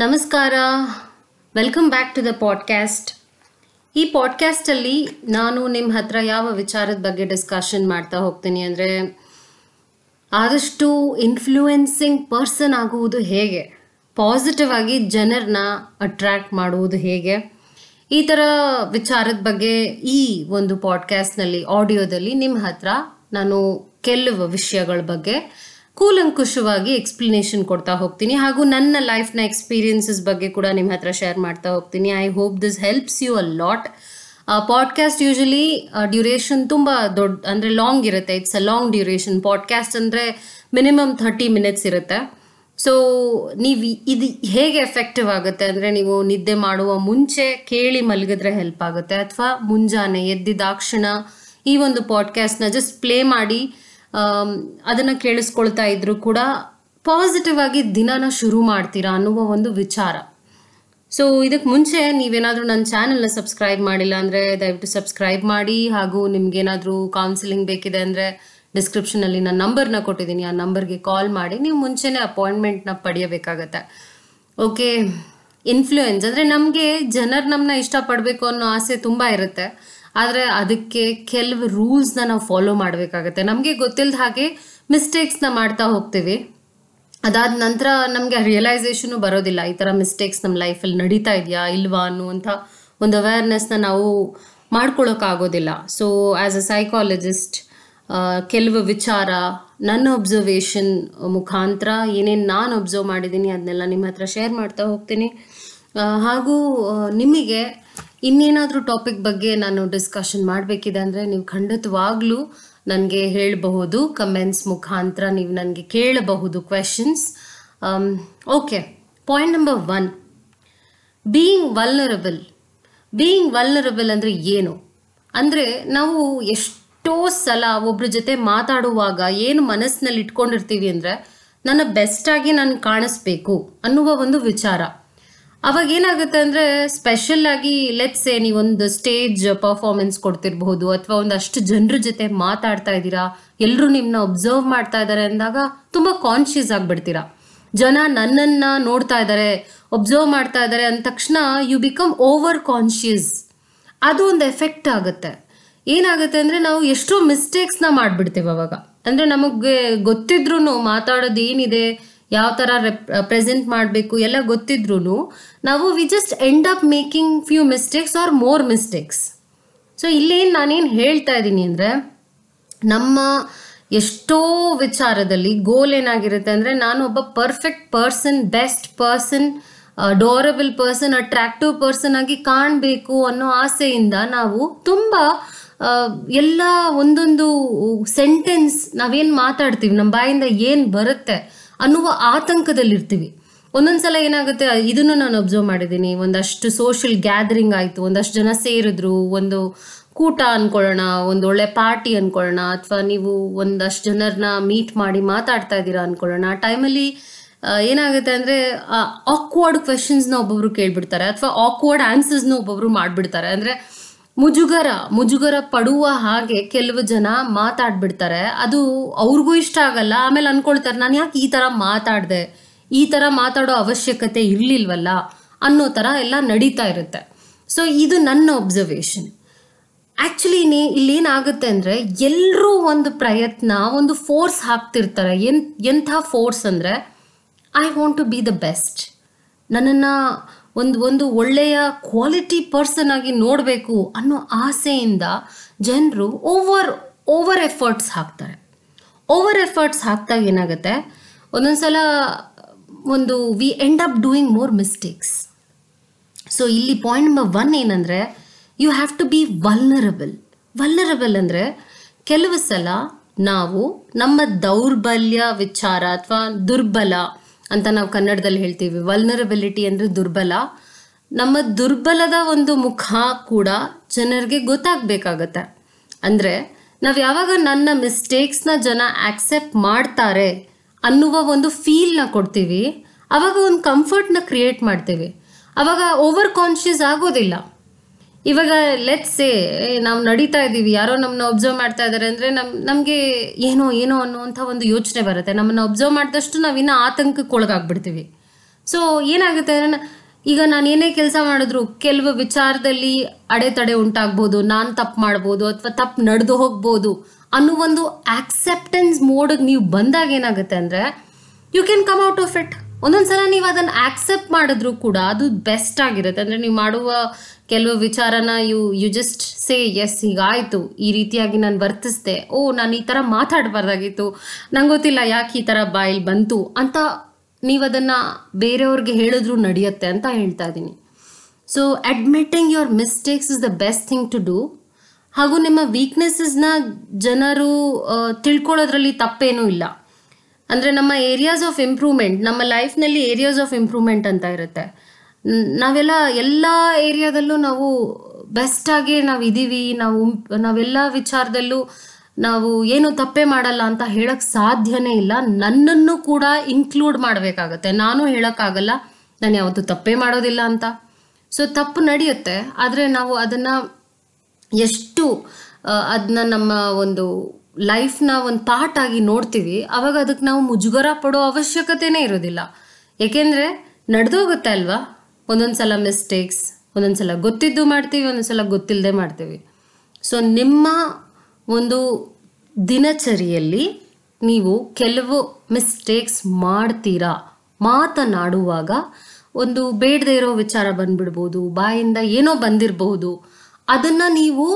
ನಮಸ್ಕಾರ welcome back to the podcast ಈ ಪಾಡ್ಕ್ಯಾಸ್ಟಲ್ಲಿ ನಾನು ನಿಮ್ಮ ಹತ್ರ ಯಾವ ವಿಚಾರದ ಬಗ್ಗೆ ಡಿಸ್ಕಷನ್ ಮಾಡ್ತಾ ಹೋಗ್ತೀನಿ ಅಂದರೆ ಆದಷ್ಟು ಇನ್ಫ್ಲೂಯೆನ್ಸಿಂಗ್ ಪರ್ಸನ್ ಆಗುವುದು ಹೇಗೆ ಪಾಸಿಟಿವ್ ಆಗಿ ಜನರನ್ನ ಅಟ್ರ್ಯಾಕ್ಟ್ ಮಾಡುವುದು ಹೇಗೆ ಈ ಥರ ವಿಚಾರದ ಬಗ್ಗೆ ಈ ಒಂದು ಪಾಡ್ಕ್ಯಾಸ್ಟ್ನಲ್ಲಿ ಆಡಿಯೋದಲ್ಲಿ ನಿಮ್ಮ ಹತ್ರ ನಾನು ಕೆಲವು ವಿಷಯಗಳ ಬಗ್ಗೆ ಕೂಲಂಕುಷವಾಗಿ ಎಕ್ಸ್ಪ್ಲನೇಷನ್ ಕೊಡ್ತಾ ಹೋಗ್ತೀನಿ ಹಾಗೂ ನನ್ನ ಲೈಫ್ನ ಎಕ್ಸ್ಪೀರಿಯನ್ಸಸ್ ಬಗ್ಗೆ ಕೂಡ ನಿಮ್ಮ ಹತ್ರ ಶೇರ್ ಮಾಡ್ತಾ ಹೋಗ್ತೀನಿ I hope this helps you a lot podcast usually duration ತುಂಬ ದೊಡ್ಡ ಅಂದರೆ ಲಾಂಗ್ ಇರುತ್ತೆ it's a long duration podcast ಅಂದರೆ ಮಿನಿಮಮ್ ಥರ್ಟಿ ಮಿನಿಟ್ಸ್ ಇರುತ್ತೆ ಸೊ ನೀವು ಇದು ಹೇಗೆ ಎಫೆಕ್ಟಿವ್ ಆಗುತ್ತೆ ಅಂದರೆ ನೀವು ನಿದ್ದೆ ಮಾಡುವ ಮುಂಚೆ ಕೇಳಿ ಮಲಗಿದ್ರೆ ಹೆಲ್ಪ್ ಆಗುತ್ತೆ ಅಥವಾ ಮುಂಜಾನೆ ಎದ್ದಿದಾಕ್ಷಣ ಈ ಒಂದು ಪಾಡ್ಕಾಸ್ಟ್ನ ಜಸ್ಟ್ ಪ್ಲೇ ಮಾಡಿ ಅದನ್ನು ಕೇಳಿಸ್ಕೊಳ್ತಾ ಇದ್ದರೂ ಕೂಡ ಪಾಸಿಟಿವ್ ಆಗಿ ದಿನನ ಶುರು ಮಾಡ್ತೀರಾ ಅನ್ನುವ ಒಂದು ವಿಚಾರ ಸೊ ಇದಕ್ಕೆ ಮುಂಚೆ ನೀವೇನಾದರೂ ನನ್ನ ಚಾನಲ್ನ ಸಬ್ಸ್ಕ್ರೈಬ್ ಮಾಡಿಲ್ಲ ಅಂದರೆ ದಯವಿಟ್ಟು ಸಬ್ಸ್ಕ್ರೈಬ್ ಮಾಡಿ ಹಾಗೂ ನಿಮ್ಗೇನಾದರೂ ಕೌನ್ಸಿಲಿಂಗ್ ಬೇಕಿದೆ ಅಂದರೆ ಡಿಸ್ಕ್ರಿಪ್ಷನಲ್ಲಿ ನನ್ನ ನಂಬರ್ನ ಕೊಟ್ಟಿದ್ದೀನಿ ಆ ನಂಬರ್ಗೆ ಕಾಲ್ ಮಾಡಿ ನೀವು ಮುಂಚೆನೇ ಅಪಾಯಿಂಟ್ಮೆಂಟ್ನ ಪಡೆಯಬೇಕಾಗತ್ತೆ ಓಕೆ ಇನ್ಫ್ಲೂಯೆನ್ಸ್ ಅಂದರೆ ನಮಗೆ ಜನರು ನಮ್ಮನ್ನ ಇಷ್ಟಪಡಬೇಕು ಅನ್ನೋ ಆಸೆ ತುಂಬ ಇರುತ್ತೆ ಆದರೆ ಅದಕ್ಕೆ ಕೆಲವು ರೂಲ್ಸ್ನ ನಾವು ಫಾಲೋ ಮಾಡಬೇಕಾಗತ್ತೆ ನಮಗೆ ಗೊತ್ತಿಲ್ಲದ ಹಾಗೆ ಮಿಸ್ಟೇಕ್ಸ್ನ ಮಾಡ್ತಾ ಹೋಗ್ತೀವಿ ಅದಾದ ನಂತರ ನಮಗೆ ರಿಯಲೈಸೇಷನು ಬರೋದಿಲ್ಲ ಈ ಥರ ಮಿಸ್ಟೇಕ್ಸ್ ನಮ್ಮ ಲೈಫಲ್ಲಿ ನಡೀತಾ ಇದೆಯಾ ಇಲ್ವಾ ಅನ್ನುವಂಥ ಒಂದು ಅವೇರ್ನೆಸ್ನ ನಾವು ಮಾಡ್ಕೊಳ್ಳೋಕ್ಕಾಗೋದಿಲ್ಲ ಸೊ ಆ್ಯಸ್ ಅ ಸೈಕಾಲಜಿಸ್ಟ್ ಕೆಲವು ವಿಚಾರ ನನ್ನ ಒಬ್ಸರ್ವೇಷನ್ ಮುಖಾಂತರ ಏನೇನು ನಾನು ಒಬ್ಸರ್ವ್ ಮಾಡಿದ್ದೀನಿ ಅದನ್ನೆಲ್ಲ ನಿಮ್ಮ ಹತ್ರ ಶೇರ್ ಮಾಡ್ತಾ ಹೋಗ್ತೀನಿ ಹಾಗೂ ನಿಮಗೆ ಇನ್ನೇನಾದರೂ ಟಾಪಿಕ್ ಬಗ್ಗೆ ನಾನು ಡಿಸ್ಕಷನ್ ಮಾಡಬೇಕಿದೆ ಅಂದರೆ ನೀವು ಖಂಡಿತವಾಗ್ಲೂ ನನಗೆ ಹೇಳಬಹುದು ಕಮೆಂಟ್ಸ್ ಮುಖಾಂತರ ನೀವು ನನಗೆ ಕೇಳಬಹುದು questions okay point number one being vulnerable being vulnerable ಅಂದರೆ ಏನು ಅಂದರೆ ನಾವು ಎಷ್ಟೋ ಸಲ ಒಬ್ಬರ ಜೊತೆ ಮಾತಾಡುವಾಗ ಏನು ಮನಸ್ಸಿನಲ್ಲಿ ಇಟ್ಕೊಂಡಿರ್ತೀವಿ ಅಂದರೆ ನನ್ನ ಬೆಸ್ಟಾಗಿ ನಾನು ಕಾಣಿಸ್ಬೇಕು ಅನ್ನುವ ಒಂದು ವಿಚಾರ ಅವಾಗ ಏನಾಗುತ್ತೆ ಅಂದ್ರೆ ಸ್ಪೆಷಲ್ ಆಗಿ ಲೆಟ್ಸ್ ಏ ನೀವೊಂದು ಸ್ಟೇಜ್ ಪರ್ಫಾರ್ಮೆನ್ಸ್ ಕೊಡ್ತಿರಬಹುದು ಅಥವಾ ಒಂದಷ್ಟು ಜನರ ಜೊತೆ ಮಾತಾಡ್ತಾ ಇದ್ದೀರಾ ಎಲ್ಲರೂ ನಿಮ್ಮನ್ನ ಒಬ್ಸರ್ವ್ ಮಾಡ್ತಾ ಇದ್ದಾರೆ ಅಂದಾಗ ತುಂಬಾ ಕಾನ್ಶಿಯಸ್ ಆಗಿಬಿಡ್ತೀರಾ ಜನ ನನ್ನನ್ನು ನೋಡ್ತಾ ಇದ್ದಾರೆ ಒಬ್ಸರ್ವ್ ಮಾಡ್ತಾ ಇದ್ದಾರೆ ಅಂದ ತಕ್ಷಣ ಯು ಬಿಕಮ್ ಓವರ್ ಕಾನ್ಷಿಯಸ್ ಅದು ಒಂದು ಎಫೆಕ್ಟ್ ಆಗುತ್ತೆ ಏನಾಗುತ್ತೆ ಅಂದ್ರೆ ನಾವು ಎಷ್ಟೋ ನ ಮಾಡ್ಬಿಡ್ತೀವಿ ಅವಾಗ ಅಂದ್ರೆ ನಮಗೆ ಗೊತ್ತಿದ್ರು ಮಾತಾಡೋದು ಏನಿದೆ ಯಾವ ಥರ ಪ್ರೆಸೆಂಟ್ ಮಾಡಬೇಕು ಎಲ್ಲ ಗೊತ್ತಿದ್ರೂ ನಾವು we just end up making few mistakes or more mistakes so ಇಲ್ಲೇನು ನಾನೇನು ಹೇಳ್ತಾ ಇದ್ದೀನಿ ಅಂದರೆ ನಮ್ಮ ಎಷ್ಟೋ ವಿಚಾರದಲ್ಲಿ ಗೋಲ್ ಏನಾಗಿರುತ್ತೆ ಅಂದರೆ ನಾನು ಒಬ್ಬ perfect person best person adorable person attractive person ಆಗಿ ಕಾಣಬೇಕು ಅನ್ನೋ ಆಸೆಯಿಂದ ನಾವು ತುಂಬ ಎಲ್ಲ ಒಂದೊಂದು ಸೆಂಟೆನ್ಸ್ ನಾವೇನು ಮಾತಾಡ್ತೀವಿ ನಮ್ಮ ಬಾಯಿಂದ ಏನು ಬರುತ್ತೆ ಅನ್ನುವ ಆತಂಕದಲ್ಲಿರ್ತೀವಿ ಒಂದೊಂದ್ಸಲ ಏನಾಗುತ್ತೆ ಇದನ್ನು ನಾನು ಅಬ್ಸರ್ವ್ ಮಾಡಿದ್ದೀನಿ ಒಂದಷ್ಟು ಸೋಷಿಯಲ್ ಗ್ಯಾದರಿಂಗ್ ಆಯಿತು ಒಂದಷ್ಟು ಜನ ಸೇರಿದ್ರು ಒಂದು ಕೂಟ ಅಂದ್ಕೊಳ್ಳೋಣ ಒಂದು ಒಳ್ಳೆ ಪಾರ್ಟಿ ಅಂದ್ಕೊಳ್ಳೋಣ ಅಥವಾ ನೀವು ಒಂದಷ್ಟು ಜನರನ್ನ ಮೀಟ್ ಮಾಡಿ ಮಾತಾಡ್ತಾ ಇದ್ದೀರಾ ಅಂದ್ಕೊಳ್ಳೋಣ ಟೈಮಲ್ಲಿ ಏನಾಗುತ್ತೆ ಅಂದರೆ ಆಕ್ವರ್ಡ್ ಕ್ವೆಶನ್ಸ್ನ ಒಬ್ಬೊಬ್ರು ಕೇಳಿಬಿಡ್ತಾರೆ ಅಥವಾ ಆಕ್ವರ್ಡ್ ಆನ್ಸರ್ಸ್ನ ಒಬ್ಬೊಬ್ರು ಮಾಡಿಬಿಡ್ತಾರೆ ಅಂದರೆ ಮುಜುಗರ ಮುಜುಗರ ಪಡುವ ಹಾಗೆ ಕೆಲವು ಜನ ಮಾತಾಡ್ಬಿಡ್ತಾರೆ ಅದು ಅವ್ರಿಗೂ ಇಷ್ಟ ಆಗಲ್ಲ ಆಮೇಲೆ ಅನ್ಕೊಳ್ತಾರೆ ನಾನು ಯಾಕೆ ಈ ಥರ ಮಾತಾಡಿದೆ ಈ ಥರ ಮಾತಾಡೋ ಅವಶ್ಯಕತೆ ಇರ್ಲಿಲ್ವಲ್ಲ ಅನ್ನೋ ಥರ ಎಲ್ಲ ನಡೀತಾ ಇರುತ್ತೆ ಸೊ ಇದು ನನ್ನ ಒಬ್ಸರ್ವೇಷನ್ ಆಕ್ಚುಲಿ ನೀ ಇಲ್ಲಿ ಏನಾಗುತ್ತೆ ಅಂದರೆ ಎಲ್ಲರೂ ಒಂದು ಪ್ರಯತ್ನ ಒಂದು ಫೋರ್ಸ್ ಹಾಕ್ತಿರ್ತಾರೆ ಎಂಥ ಫೋರ್ಸ್ ಅಂದರೆ I want to be the best ನನ್ನನ್ನು ಒಂದು ಒಂದು ಒಳ್ಳೆಯ ಕ್ವಾಲಿಟಿ ಪರ್ಸನ್ ಆಗಿ ನೋಡಬೇಕು ಅನ್ನೋ ಆಸೆಯಿಂದ ಜನರು ಓವರ್ ಓವರ್ ಎಫರ್ಟ್ಸ್ ಹಾಕ್ತಾರೆ ಓವರ್ ಎಫರ್ಟ್ಸ್ ಹಾಕಿದಾಗ ಏನಾಗುತ್ತೆ ಒಂದೊಂದು ಸಲ ಒಂದು we end up doing more mistakes so ಇಲ್ಲಿ ಪಾಯಿಂಟ್ ನಂಬರ್ ಒನ್ ಏನಂದರೆ you have to be vulnerable vulnerable ಅಂದರೆ ಕೆಲವು ಸಲ ನಾವು ನಮ್ಮ ದೌರ್ಬಲ್ಯ ವಿಚಾರ ಅಥವಾ ದುರ್ಬಲ ಅಂತ ನಾವು ಕನ್ನಡದಲ್ಲಿ ಹೇಳ್ತೀವಿ ವಲ್ನರಬಿಲಿಟಿ ಅಂದರೆ ದುರ್ಬಲ ನಮ್ಮ ದುರ್ಬಲದ ಒಂದು ಮುಖ ಕೂಡ ಜನರಿಗೆ ಗೊತ್ತಾಗಬೇಕಾಗತ್ತೆ ಅಂದರೆ ನಾವು ಯಾವಾಗ ನನ್ನ ಮಿಸ್ಟೇಕ್ಸ್ನ ಜನ ಆಕ್ಸೆಪ್ಟ್ ಮಾಡ್ತಾರೆ ಅನ್ನುವ ಒಂದು ಫೀಲ್ನ ಕೊಡ್ತೀವಿ ಅವಾಗ ಒಂದು ಕಂಫರ್ಟ್ನ ಕ್ರಿಯೇಟ್ ಮಾಡ್ತೀವಿ ಅವಾಗ ಓವರ್ ಕಾನ್ಷಿಯಸ್ ಆಗೋದಿಲ್ಲ ಇವಾಗ ಸೇ ನಾವು ನಡೀತಾ ಇದ್ದೀವಿ ಯಾರೋ ನಮ್ಮನ್ನ ಒಬ್ಸರ್ವ್ ಮಾಡ್ತಾ ಇದ್ದಾರೆ ಅಂದ್ರೆ ನಮ್ ನಮಗೆ ಏನೋ ಏನೋ ಅನ್ನುವಂಥ ಒಂದು ಯೋಚನೆ ಬರುತ್ತೆ ನಮ್ಮನ್ನು ಒಬ್ಸರ್ವ್ ಮಾಡಿದಷ್ಟು ಇನ್ನ ಆತಂಕಕ್ಕೆ ಒಳಗಾಗ್ಬಿಡ್ತೀವಿ ಸೊ ಏನಾಗುತ್ತೆ ಅಂದ್ರೆ ಈಗ ನಾನು ಏನೇ ಕೆಲಸ ಮಾಡಿದ್ರು ಕೆಲವು ವಿಚಾರದಲ್ಲಿ ಅಡೆತಡೆ ಉಂಟಾಗ್ಬೋದು ನಾನು ತಪ್ಪು ಮಾಡ್ಬೋದು ಅಥವಾ ತಪ್ಪು ನಡೆದು ಹೋಗ್ಬೋದು ಅನ್ನೋ ಒಂದು ಆಕ್ಸೆಪ್ಟೆನ್ಸ್ ಮೋಡಿಗೆ ನೀವು ಬಂದಾಗ ಏನಾಗುತ್ತೆ ಅಂದರೆ you can come out of it ಒಂದೊಂದ್ಸಲ ನೀವು ಅದನ್ನು ಆಕ್ಸೆಪ್ಟ್ ಮಾಡಿದ್ರು ಕೂಡ ಅದು ಬೆಸ್ಟ್ ಆಗಿರುತ್ತೆ ಅಂದರೆ ನೀವು ಮಾಡುವ ಕೆಲವು ವಿಚಾರನ you you just say yes ಹೀಗಾಯಿತು ಈ ರೀತಿಯಾಗಿ ನಾನು ವರ್ತಿಸ್ದೆ ಓ ನಾನು ಈ ಥರ ಮಾತಾಡಬಾರ್ದಾಗಿತ್ತು ನಂಗೆ ಗೊತ್ತಿಲ್ಲ ಯಾಕೆ ಈ ಥರ ಬಾಯಿಲ್ ಬಂತು ಅಂತ ನೀವು ಅದನ್ನ ಬೇರೆಯವ್ರಿಗೆ ಹೇಳಿದ್ರು ನಡೆಯುತ್ತೆ ಅಂತ ಹೇಳ್ತಾ ಇದ್ದೀನಿ so admitting your mistakes is the best thing to do ಹಾಗೂ ನಿಮ್ಮ ವೀಕ್ನೆಸ್ಸಸ್ನ ಜನರು ತಿಳ್ಕೊಳ್ಳೋದ್ರಲ್ಲಿ ತಪ್ಪೇನೂ ಇಲ್ಲ ಅಂದರೆ ನಮ್ಮ ಏರಿಯಾಸ್ ಆಫ್ ಇಂಪ್ರೂವ್ಮೆಂಟ್ ನಮ್ಮ ಲೈಫ್ನಲ್ಲಿ ಏರಿಯಾಸ್ ಆಫ್ ಇಂಪ್ರೂವ್ಮೆಂಟ್ ಅಂತ ಇರುತ್ತೆ ನಾವೆಲ್ಲ ಎಲ್ಲ ಏರಿಯಾದಲ್ಲೂ ನಾವು ಬೆಸ್ಟಾಗಿ ನಾವು ಇದ್ದೀವಿ ನಾವು ನಾವೆಲ್ಲ ವಿಚಾರದಲ್ಲೂ ನಾವು ಏನು ತಪ್ಪೆ ಮಾಡಲ್ಲ ಅಂತ ಹೇಳಕ್ಕೆ ಸಾಧ್ಯನೇ ಇಲ್ಲ ನನ್ನನ್ನು ಕೂಡ ಇನ್ಕ್ಲೂಡ್ ಮಾಡಬೇಕಾಗತ್ತೆ ನಾನು ಹೇಳೋಕ್ಕಾಗಲ್ಲ ನಾನು ಯಾವತ್ತೂ ತಪ್ಪೇ ಮಾಡೋದಿಲ್ಲ ಅಂತ ಸೊ ತಪ್ಪು ನಡೆಯುತ್ತೆ ಆದರೆ ನಾವು ಅದನ್ನು ಎಷ್ಟು ಅದನ್ನ ನಮ್ಮ ಒಂದು ಲೈಫ್ನ ಒಂದು ಪಾರ್ಟ್ ಆಗಿ ನೋಡ್ತೀವಿ ಅವಾಗ ಅದಕ್ಕೆ ನಾವು ಮುಜುಗರ ಪಡೋ ಅವಶ್ಯಕತೆನೇ ಇರೋದಿಲ್ಲ ಏಕೆಂದರೆ ನಡೆದೋಗುತ್ತೆ ಅಲ್ವಾ ಒಂದೊಂದು ಸಲ ಮಿಸ್ಟೇಕ್ಸ್ ಒಂದೊಂದ್ಸಲ ಸಲ ಗೊತ್ತಿದ್ದು ಮಾಡ್ತೀವಿ ಒಂದೊಂದ್ಸಲ ಸಲ ಗೊತ್ತಿಲ್ಲದೆ ಮಾಡ್ತೀವಿ ಸೊ ನಿಮ್ಮ ಒಂದು ದಿನಚರಿಯಲ್ಲಿ ನೀವು ಕೆಲವು ಮಿಸ್ಟೇಕ್ಸ್ ಮಾಡ್ತೀರಾ ಮಾತನಾಡುವಾಗ ಒಂದು ಬೇಡದೆ ಇರೋ ವಿಚಾರ ಬಂದ್ಬಿಡ್ಬೋದು ಬಾಯಿಂದ ಏನೋ ಬಂದಿರಬಹುದು ಅದನ್ನು ನೀವು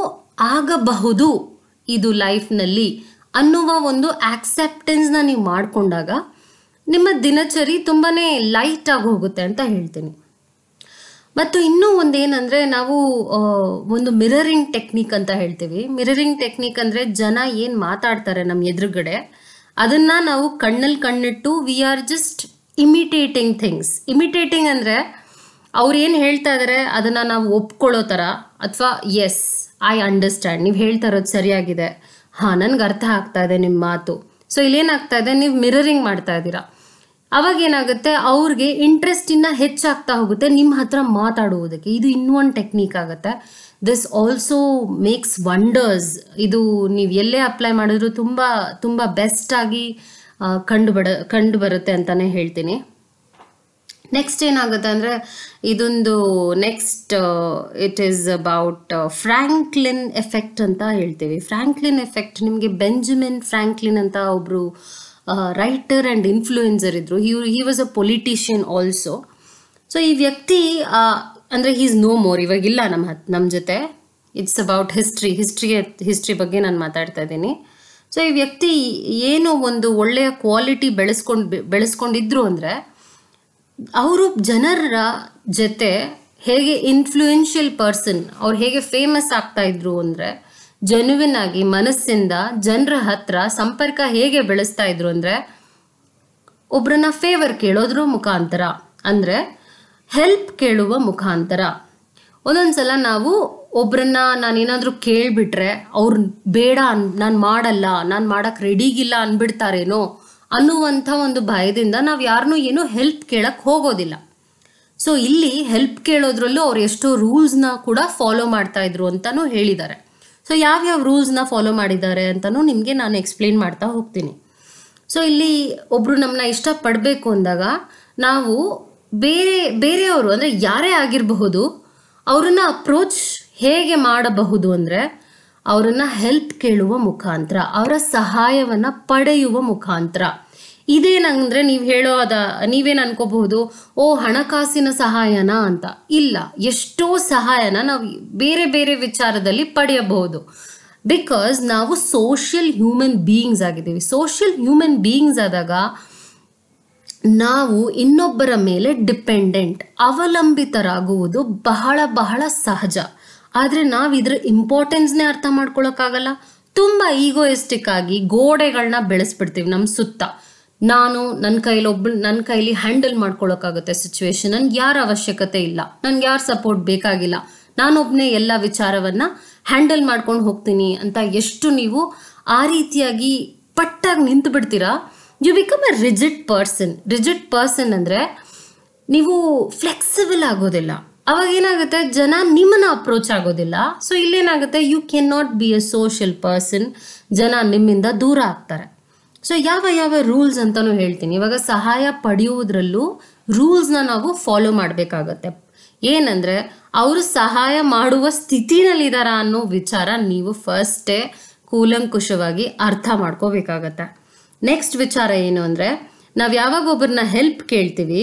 ಆಗಬಹುದು ಇದು ಲೈಫ್ನಲ್ಲಿ ಅನ್ನುವ ಒಂದು ಆಕ್ಸೆಪ್ಟೆನ್ಸ್ನ ನೀವು ಮಾಡಿಕೊಂಡಾಗ ನಿಮ್ಮ ದಿನಚರಿ ತುಂಬಾ ಲೈಟ್ ಆಗಿ ಹೋಗುತ್ತೆ ಅಂತ ಹೇಳ್ತೀನಿ ಮತ್ತು ಇನ್ನೂ ಒಂದೇನಂದರೆ ನಾವು ಒಂದು ಮಿರರಿಂಗ್ ಟೆಕ್ನಿಕ್ ಅಂತ ಹೇಳ್ತೀವಿ ಮಿರರಿಂಗ್ ಟೆಕ್ನಿಕ್ ಅಂದರೆ ಜನ ಏನು ಮಾತಾಡ್ತಾರೆ ನಮ್ಮ ಎದುರುಗಡೆ ಅದನ್ನು ನಾವು ಕಣ್ಣಲ್ಲಿ ಕಣ್ಣಿಟ್ಟು we are just imitating things imitating ಅಂದರೆ ಅವ್ರು ಏನು ಹೇಳ್ತಾ ಇದ್ದಾರೆ ಅದನ್ನು ನಾವು ಒಪ್ಕೊಳ್ಳೋ ಥರ ಅಥವಾ ಎಸ್ ಐ ಅಂಡರ್ಸ್ಟ್ಯಾಂಡ್ ನೀವು ಹೇಳ್ತಾ ಇರೋದು ಸರಿಯಾಗಿದೆ ಹಾಂ ನನಗೆ ಅರ್ಥ ಆಗ್ತಾ ಇದೆ ನಿಮ್ಮ ಮಾತು ಸೊ ಇಲ್ಲೇನಾಗ್ತಾ ಇದೆ ನೀವು ಮಿರರಿಂಗ್ ಮಾಡ್ತಾ ಇದ್ದೀರಾ ಅವಾಗ ಏನಾಗುತ್ತೆ ಅವ್ರಿಗೆ ಇಂಟ್ರೆಸ್ಟ್ ಇನ್ನ ಹೆಚ್ಚಾಗ್ತಾ ಹೋಗುತ್ತೆ ನಿಮ್ಮ ಹತ್ರ ಮಾತಾಡುವುದಕ್ಕೆ ಇದು ಇನ್ನೂ ಒಂದು ಟೆಕ್ನಿಕ್ ಆಗುತ್ತೆ ದಿಸ್ ಆಲ್ಸೋ ಮೇಕ್ಸ್ ವಂಡರ್ಸ್ ಇದು ನೀವು ಎಲ್ಲೇ ಅಪ್ಲೈ ಮಾಡಿದ್ರು ತುಂಬ ತುಂಬ ಬೆಸ್ಟ್ ಆಗಿ ಕಂಡು ಬಡ ಕಂಡು ಬರುತ್ತೆ ಅಂತಾನೆ ಹೇಳ್ತೀನಿ ನೆಕ್ಸ್ಟ್ ಏನಾಗುತ್ತೆ ಅಂದರೆ ಇದೊಂದು next it is about Franklin effect ಅಂತ ಹೇಳ್ತೀವಿ ಫ್ರ್ಯಾಂಕ್ಲಿನ್ ಎಫೆಕ್ಟ್ ನಿಮಗೆ ಬೆಂಜಮಿನ್ ಫ್ರ್ಯಾಂಕ್ಲಿನ್ ಅಂತ ಒಬ್ಬರು ರೈಟರ್ ಆ್ಯಂಡ್ ಇನ್ಫ್ಲೂಯೆನ್ಸರ್ ಇದ್ದರು he he was a politician also so ಈ ವ್ಯಕ್ತಿ ಅಂದರೆ ಹೀ ಇಸ್ ನೋ ಮೋರ್ ಇವಾಗಿಲ್ಲ ನಮ್ಮ ಹತ್ ನಮ್ಮ ಜೊತೆ it's about history history history ಬಗ್ಗೆ ನಾನು ಮಾತಾಡ್ತಾ ಇದ್ದೀನಿ ಸೊ ಈ ವ್ಯಕ್ತಿ ಏನು ಒಂದು ಒಳ್ಳೆಯ ಕ್ವಾಲಿಟಿ ಬೆಳೆಸ್ಕೊಂಡು ಬೆಳೆಸ್ಕೊಂಡಿದ್ರು ಅಂದರೆ ಅವರು ಜನರ ಜೊತೆ ಹೇಗೆ ಇನ್ಫ್ಲೂಯೆನ್ಷಿಯಲ್ ಪರ್ಸನ್ ಅವ್ರು ಹೇಗೆ ಫೇಮಸ್ ಆಗ್ತಾ ಇದ್ರು ಅಂದರೆ ಜನುವಿನ್ ಆಗಿ ಮನಸ್ಸಿಂದ ಜನರ ಹತ್ರ ಸಂಪರ್ಕ ಹೇಗೆ ಬೆಳೆಸ್ತಾ ಇದ್ರು ಅಂದರೆ ಒಬ್ಬರನ್ನ ಫೇವರ್ ಕೇಳೋದ್ರ ಮುಖಾಂತರ ಅಂದರೆ ಹೆಲ್ಪ್ ಕೇಳುವ ಮುಖಾಂತರ ಒಂದೊಂದ್ಸಲ ನಾವು ಒಬ್ಬರನ್ನ ನಾನೇನಾದರೂ ಕೇಳಿಬಿಟ್ರೆ ಅವ್ರು ಬೇಡ ಅನ್ ನಾನು ಮಾಡಲ್ಲ ನಾನು ಮಾಡೋಕ್ಕೆ ರೆಡಿಗಿಲ್ಲ ಅಂದ್ಬಿಡ್ತಾರೇನೋ ಅನ್ನುವಂಥ ಒಂದು ಭಯದಿಂದ ನಾವು ಯಾರನ್ನೂ ಏನು ಹೆಲ್ಪ್ ಕೇಳಕ್ಕೆ ಹೋಗೋದಿಲ್ಲ ಸೊ ಇಲ್ಲಿ ಹೆಲ್ಪ್ ಕೇಳೋದ್ರಲ್ಲೂ ಅವ್ರು ಎಷ್ಟೋ ರೂಲ್ಸ್ನ ಕೂಡ ಫಾಲೋ ಮಾಡ್ತಾ ಇದ್ರು ಅಂತಲೂ ಹೇಳಿದ್ದಾರೆ ಸೊ ಯಾವ್ಯಾವ ರೂಲ್ಸ್ನ ಫಾಲೋ ಮಾಡಿದ್ದಾರೆ ಅಂತಲೂ ನಿಮಗೆ ನಾನು ಎಕ್ಸ್ಪ್ಲೇನ್ ಮಾಡ್ತಾ ಹೋಗ್ತೀನಿ ಸೊ ಇಲ್ಲಿ ಒಬ್ಬರು ನಮ್ಮನ್ನ ಇಷ್ಟಪಡಬೇಕು ಅಂದಾಗ ನಾವು ಬೇರೆ ಬೇರೆಯವರು ಅಂದರೆ ಯಾರೇ ಆಗಿರಬಹುದು ಅವರನ್ನು ಅಪ್ರೋಚ್ ಹೇಗೆ ಮಾಡಬಹುದು ಅಂದರೆ ಅವರನ್ನು ಹೆಲ್ಪ್ ಕೇಳುವ ಮುಖಾಂತರ ಅವರ ಸಹಾಯವನ್ನು ಪಡೆಯುವ ಮುಖಾಂತರ ಇದೇನಂದ್ರೆ ನೀವು ಹೇಳೋ ಅದ ನೀವೇನು ಅನ್ಕೋಬಹುದು ಓ ಹಣಕಾಸಿನ ಸಹಾಯನ ಅಂತ ಇಲ್ಲ ಎಷ್ಟೋ ಸಹಾಯನ ನಾವು ಬೇರೆ ಬೇರೆ ವಿಚಾರದಲ್ಲಿ ಪಡೆಯಬಹುದು ಬಿಕಾಸ್ ನಾವು ಸೋಷಿಯಲ್ ಹ್ಯೂಮನ್ ಬೀಯಿಂಗ್ಸ್ ಆಗಿದ್ದೀವಿ ಸೋಷಿಯಲ್ ಹ್ಯೂಮನ್ ಬೀಯಿಂಗ್ಸ್ ಆದಾಗ ನಾವು ಇನ್ನೊಬ್ಬರ ಮೇಲೆ ಡಿಪೆಂಡೆಂಟ್ ಅವಲಂಬಿತರಾಗುವುದು ಬಹಳ ಬಹಳ ಸಹಜ ಆದರೆ ನಾವು ಇದರ ಇಂಪಾರ್ಟೆನ್ಸ್ನೇ ಅರ್ಥ ಮಾಡ್ಕೊಳಕ್ಕಾಗಲ್ಲ ತುಂಬ ಈಗೋಯಿಸ್ಟಿಕ್ ಆಗಿ ಗೋಡೆಗಳನ್ನ ಬೆಳೆಸ್ಬಿಡ್ತೀವಿ ನಮ್ಮ ಸುತ್ತ ನಾನು ನನ್ನ ಕೈಲಿ ಒಬ್ಬ ನನ್ನ ಕೈಲಿ ಹ್ಯಾಂಡಲ್ ಮಾಡ್ಕೊಳಕಾಗುತ್ತೆ ಸಿಚುವೇಶನ್ ನನ್ಗೆ ಯಾರ ಅವಶ್ಯಕತೆ ಇಲ್ಲ ನನ್ಗೆ ಯಾರ ಸಪೋರ್ಟ್ ಬೇಕಾಗಿಲ್ಲ ನಾನೊಬ್ಬನೇ ಎಲ್ಲ ವಿಚಾರವನ್ನ ಹ್ಯಾಂಡಲ್ ಮಾಡ್ಕೊಂಡು ಹೋಗ್ತೀನಿ ಅಂತ ಎಷ್ಟು ನೀವು ಆ ರೀತಿಯಾಗಿ ಪಟ್ಟಾಗಿ ನಿಂತು ಬಿಡ್ತೀರಾ you become a rigid person rigid person ಅಂದರೆ ನೀವು ಫ್ಲೆಕ್ಸಿಬಲ್ ಆಗೋದಿಲ್ಲ ಅವಾಗ ಏನಾಗುತ್ತೆ ಜನ ನಿಮ್ಮನ್ನ ಅಪ್ರೋಚ್ ಆಗೋದಿಲ್ಲ ಸೊ ಇಲ್ಲೇನಾಗುತ್ತೆ you can not be a social person ಜನ ನಿಮ್ಮಿಂದ ದೂರ ಆಗ್ತಾರೆ ಸೊ ಯಾವ ಯಾವ ರೂಲ್ಸ್ ಅಂತಲೂ ಹೇಳ್ತೀನಿ ಇವಾಗ ಸಹಾಯ ಪಡೆಯುವುದರಲ್ಲೂ ರೂಲ್ಸ್ನ ನಾವು ಫಾಲೋ ಮಾಡಬೇಕಾಗತ್ತೆ ಏನಂದರೆ ಅವರು ಸಹಾಯ ಮಾಡುವ ಸ್ಥಿತಿನಲ್ಲಿದ್ದಾರಾ ಅನ್ನೋ ವಿಚಾರ ನೀವು ಫಸ್ಟೇ ಕೂಲಂಕುಷವಾಗಿ ಅರ್ಥ ಮಾಡ್ಕೋಬೇಕಾಗತ್ತೆ ನೆಕ್ಸ್ಟ್ ವಿಚಾರ ಏನು ಅಂದರೆ ನಾವು ಯಾವಾಗ ಒಬ್ಬರನ್ನ ಹೆಲ್ಪ್ ಕೇಳ್ತೀವಿ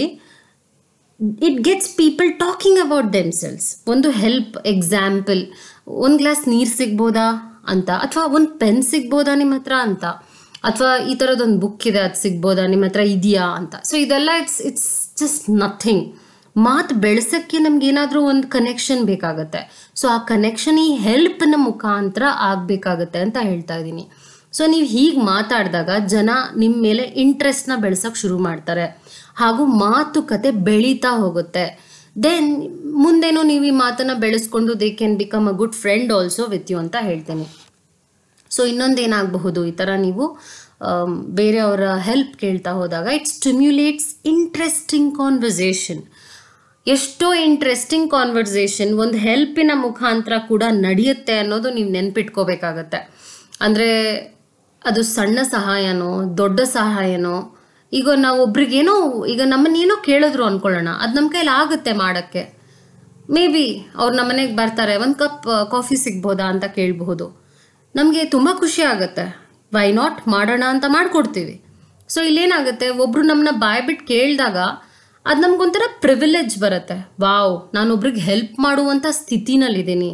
it gets people talking about themselves ಒಂದು ಹೆಲ್ಪ್ ಎಕ್ಸಾಂಪಲ್ ಒಂದು ಗ್ಲಾಸ್ ನೀರು ಸಿಗ್ಬೋದಾ ಅಂತ ಅಥವಾ ಒಂದು ಪೆನ್ ಸಿಗ್ಬೋದಾ ನಿಮ್ಮ ಹತ್ರ ಅಂತ ಅಥವಾ ಈ ಥರದೊಂದು ಬುಕ್ ಇದೆ ಅದು ಸಿಗ್ಬೋದಾ ನಿಮ್ಮ ಹತ್ರ ಇದೆಯಾ ಅಂತ ಸೊ ಇದೆಲ್ಲ ಇಟ್ಸ್ ಇಟ್ಸ್ ಜಸ್ಟ್ ನಥಿಂಗ್ ಮಾತು ಬೆಳೆಸೋಕ್ಕೆ ನಮ್ಗೆ ಏನಾದರೂ ಒಂದು ಕನೆಕ್ಷನ್ ಬೇಕಾಗುತ್ತೆ ಸೊ ಆ ಕನೆಕ್ಷನ್ ಈ ಹೆಲ್ಪ್ನ ಮುಖಾಂತರ ಆಗಬೇಕಾಗತ್ತೆ ಅಂತ ಹೇಳ್ತಾ ಇದ್ದೀನಿ ಸೊ ನೀವು ಹೀಗೆ ಮಾತಾಡಿದಾಗ ಜನ ನಿಮ್ಮ ಮೇಲೆ ಇಂಟ್ರೆಸ್ಟ್ನ ಬೆಳೆಸೋಕೆ ಶುರು ಮಾಡ್ತಾರೆ ಹಾಗೂ ಮಾತುಕತೆ ಬೆಳೀತಾ ಹೋಗುತ್ತೆ ದೆನ್ ಮುಂದೇನು ನೀವು ಈ ಮಾತನ್ನು ಬೆಳೆಸ್ಕೊಂಡು they can become a good friend also with you ಅಂತ ಹೇಳ್ತೇನೆ ಸೊ ಇನ್ನೊಂದೇನಾಗಬಹುದು ಈ ಥರ ನೀವು um, ಬೇರೆಯವರ ಹೆಲ್ಪ್ ಕೇಳ್ತಾ ಹೋದಾಗ ಇಟ್ ಸ್ಟಿಮ್ಯುಲೇಟ್ಸ್ ಇಂಟ್ರೆಸ್ಟಿಂಗ್ ಕಾನ್ವರ್ಸೇಷನ್ ಎಷ್ಟೋ ಇಂಟ್ರೆಸ್ಟಿಂಗ್ ಕಾನ್ವರ್ಸೇಷನ್ ಒಂದು ಹೆಲ್ಪಿನ ಮುಖಾಂತರ ಕೂಡ ನಡೆಯುತ್ತೆ ಅನ್ನೋದು ನೀವು ನೆನ್ಪಿಟ್ಕೋಬೇಕಾಗತ್ತೆ ಅಂದರೆ ಅದು ಸಣ್ಣ ಸಹಾಯನೋ ದೊಡ್ಡ ಸಹಾಯನೋ ಈಗ ನಾವು ಒಬ್ರಿಗೇನೋ ಈಗ ನಮ್ಮನ್ನೇನೋ ಕೇಳಿದ್ರು ಅನ್ಕೊಳ್ಳೋಣ ಅದು ನಮ್ಮ ಕೈಲಿ ಆಗುತ್ತೆ ಮಾಡೋಕ್ಕೆ ಮೇ ಬಿ ಅವ್ರು ನಮ್ಮನೆಗೆ ಬರ್ತಾರೆ ಒಂದು ಕಪ್ ಕಾಫಿ ಸಿಗ್ಬೋದಾ ಅಂತ ಕೇಳಬಹುದು ನಮಗೆ ತುಂಬ ಖುಷಿ ಆಗುತ್ತೆ ವೈ ನಾಟ್ ಮಾಡೋಣ ಅಂತ ಮಾಡಿಕೊಡ್ತೀವಿ ಸೊ ಇಲ್ಲೇನಾಗುತ್ತೆ ಒಬ್ಬರು ನಮ್ಮನ್ನ ಬಿಟ್ಟು ಕೇಳಿದಾಗ ಅದು ನಮಗೊಂಥರ ಪ್ರಿವಿಲೇಜ್ ಬರುತ್ತೆ ವಾವ್ ನಾನೊಬ್ರಿಗೆ ಹೆಲ್ಪ್ ಮಾಡುವಂಥ ಸ್ಥಿತಿನಲ್ಲಿದ್ದೀನಿ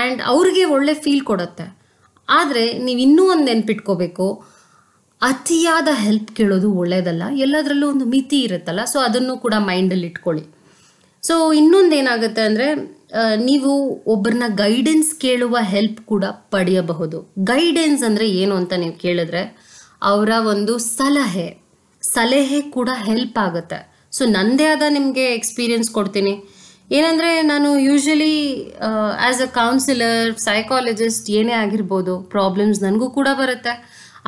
ಆ್ಯಂಡ್ ಅವ್ರಿಗೆ ಒಳ್ಳೆ ಫೀಲ್ ಕೊಡುತ್ತೆ ಆದರೆ ನೀವು ಇನ್ನೂ ಒಂದು ನೆನ್ಪಿಟ್ಕೋಬೇಕು ಅತಿಯಾದ ಹೆಲ್ಪ್ ಕೇಳೋದು ಒಳ್ಳೆಯದಲ್ಲ ಎಲ್ಲದರಲ್ಲೂ ಒಂದು ಮಿತಿ ಇರುತ್ತಲ್ಲ ಸೊ ಅದನ್ನು ಕೂಡ ಮೈಂಡಲ್ಲಿ ಇಟ್ಕೊಳ್ಳಿ ಸೊ ಇನ್ನೊಂದು ಏನಾಗುತ್ತೆ ಅಂದರೆ ನೀವು ಒಬ್ಬರನ್ನ ಗೈಡೆನ್ಸ್ ಕೇಳುವ ಹೆಲ್ಪ್ ಕೂಡ ಪಡೆಯಬಹುದು ಗೈಡೆನ್ಸ್ ಅಂದರೆ ಏನು ಅಂತ ನೀವು ಕೇಳಿದ್ರೆ ಅವರ ಒಂದು ಸಲಹೆ ಸಲಹೆ ಕೂಡ ಹೆಲ್ಪ್ ಆಗುತ್ತೆ ಸೊ ನನ್ನದೇ ಆದ ನಿಮಗೆ ಎಕ್ಸ್ಪೀರಿಯನ್ಸ್ ಕೊಡ್ತೀನಿ ಏನಂದರೆ ನಾನು usually as a counsellor psychologist ಏನೇ ಆಗಿರ್ಬೋದು ಪ್ರಾಬ್ಲಮ್ಸ್ ನನಗೂ ಕೂಡ ಬರುತ್ತೆ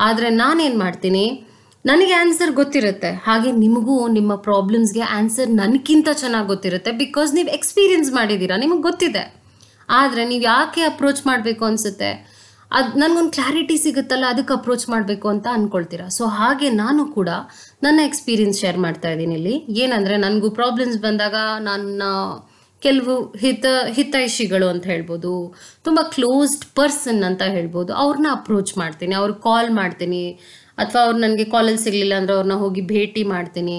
ಆದರೆ ನಾನೇನು ಮಾಡ್ತೀನಿ ನನಗೆ ಆನ್ಸರ್ ಗೊತ್ತಿರುತ್ತೆ ಹಾಗೆ ನಿಮಗೂ ನಿಮ್ಮ ಪ್ರಾಬ್ಲಮ್ಸ್ಗೆ ಆನ್ಸರ್ ನನಗಿಂತ ಚೆನ್ನಾಗಿ ಗೊತ್ತಿರುತ್ತೆ ಬಿಕಾಸ್ ನೀವು ಎಕ್ಸ್ಪೀರಿಯನ್ಸ್ ಮಾಡಿದ್ದೀರಾ ನಿಮಗೆ ಗೊತ್ತಿದೆ ಆದರೆ ನೀವು ಯಾಕೆ ಅಪ್ರೋಚ್ ಮಾಡಬೇಕು ಅನಿಸುತ್ತೆ ಅದು ನನಗೊಂದು ಕ್ಲಾರಿಟಿ ಸಿಗುತ್ತಲ್ಲ ಅದಕ್ಕೆ ಅಪ್ರೋಚ್ ಮಾಡಬೇಕು ಅಂತ ಅಂದ್ಕೊಳ್ತೀರಾ ಸೊ ಹಾಗೆ ನಾನು ಕೂಡ ನನ್ನ ಎಕ್ಸ್ಪೀರಿಯನ್ಸ್ ಶೇರ್ ಮಾಡ್ತಾ ಇದ್ದೀನಿ ಇಲ್ಲಿ ಏನಂದರೆ ನನಗೂ ಪ್ರಾಬ್ಲಮ್ಸ್ ಬಂದಾಗ ನನ್ನ ಕೆಲವು ಹಿತ ಹಿತೈಷಿಗಳು ಅಂತ ಹೇಳ್ಬೋದು ತುಂಬ ಕ್ಲೋಸ್ಡ್ ಪರ್ಸನ್ ಅಂತ ಹೇಳ್ಬೋದು ಅವ್ರನ್ನ ಅಪ್ರೋಚ್ ಮಾಡ್ತೀನಿ ಅವ್ರಿಗೆ ಕಾಲ್ ಮಾಡ್ತೀನಿ ಅಥವಾ ಅವ್ರು ನನಗೆ ಕಾಲೇಜ್ ಸಿಗಲಿಲ್ಲ ಅಂದರೆ ಅವ್ರನ್ನ ಹೋಗಿ ಭೇಟಿ ಮಾಡ್ತೀನಿ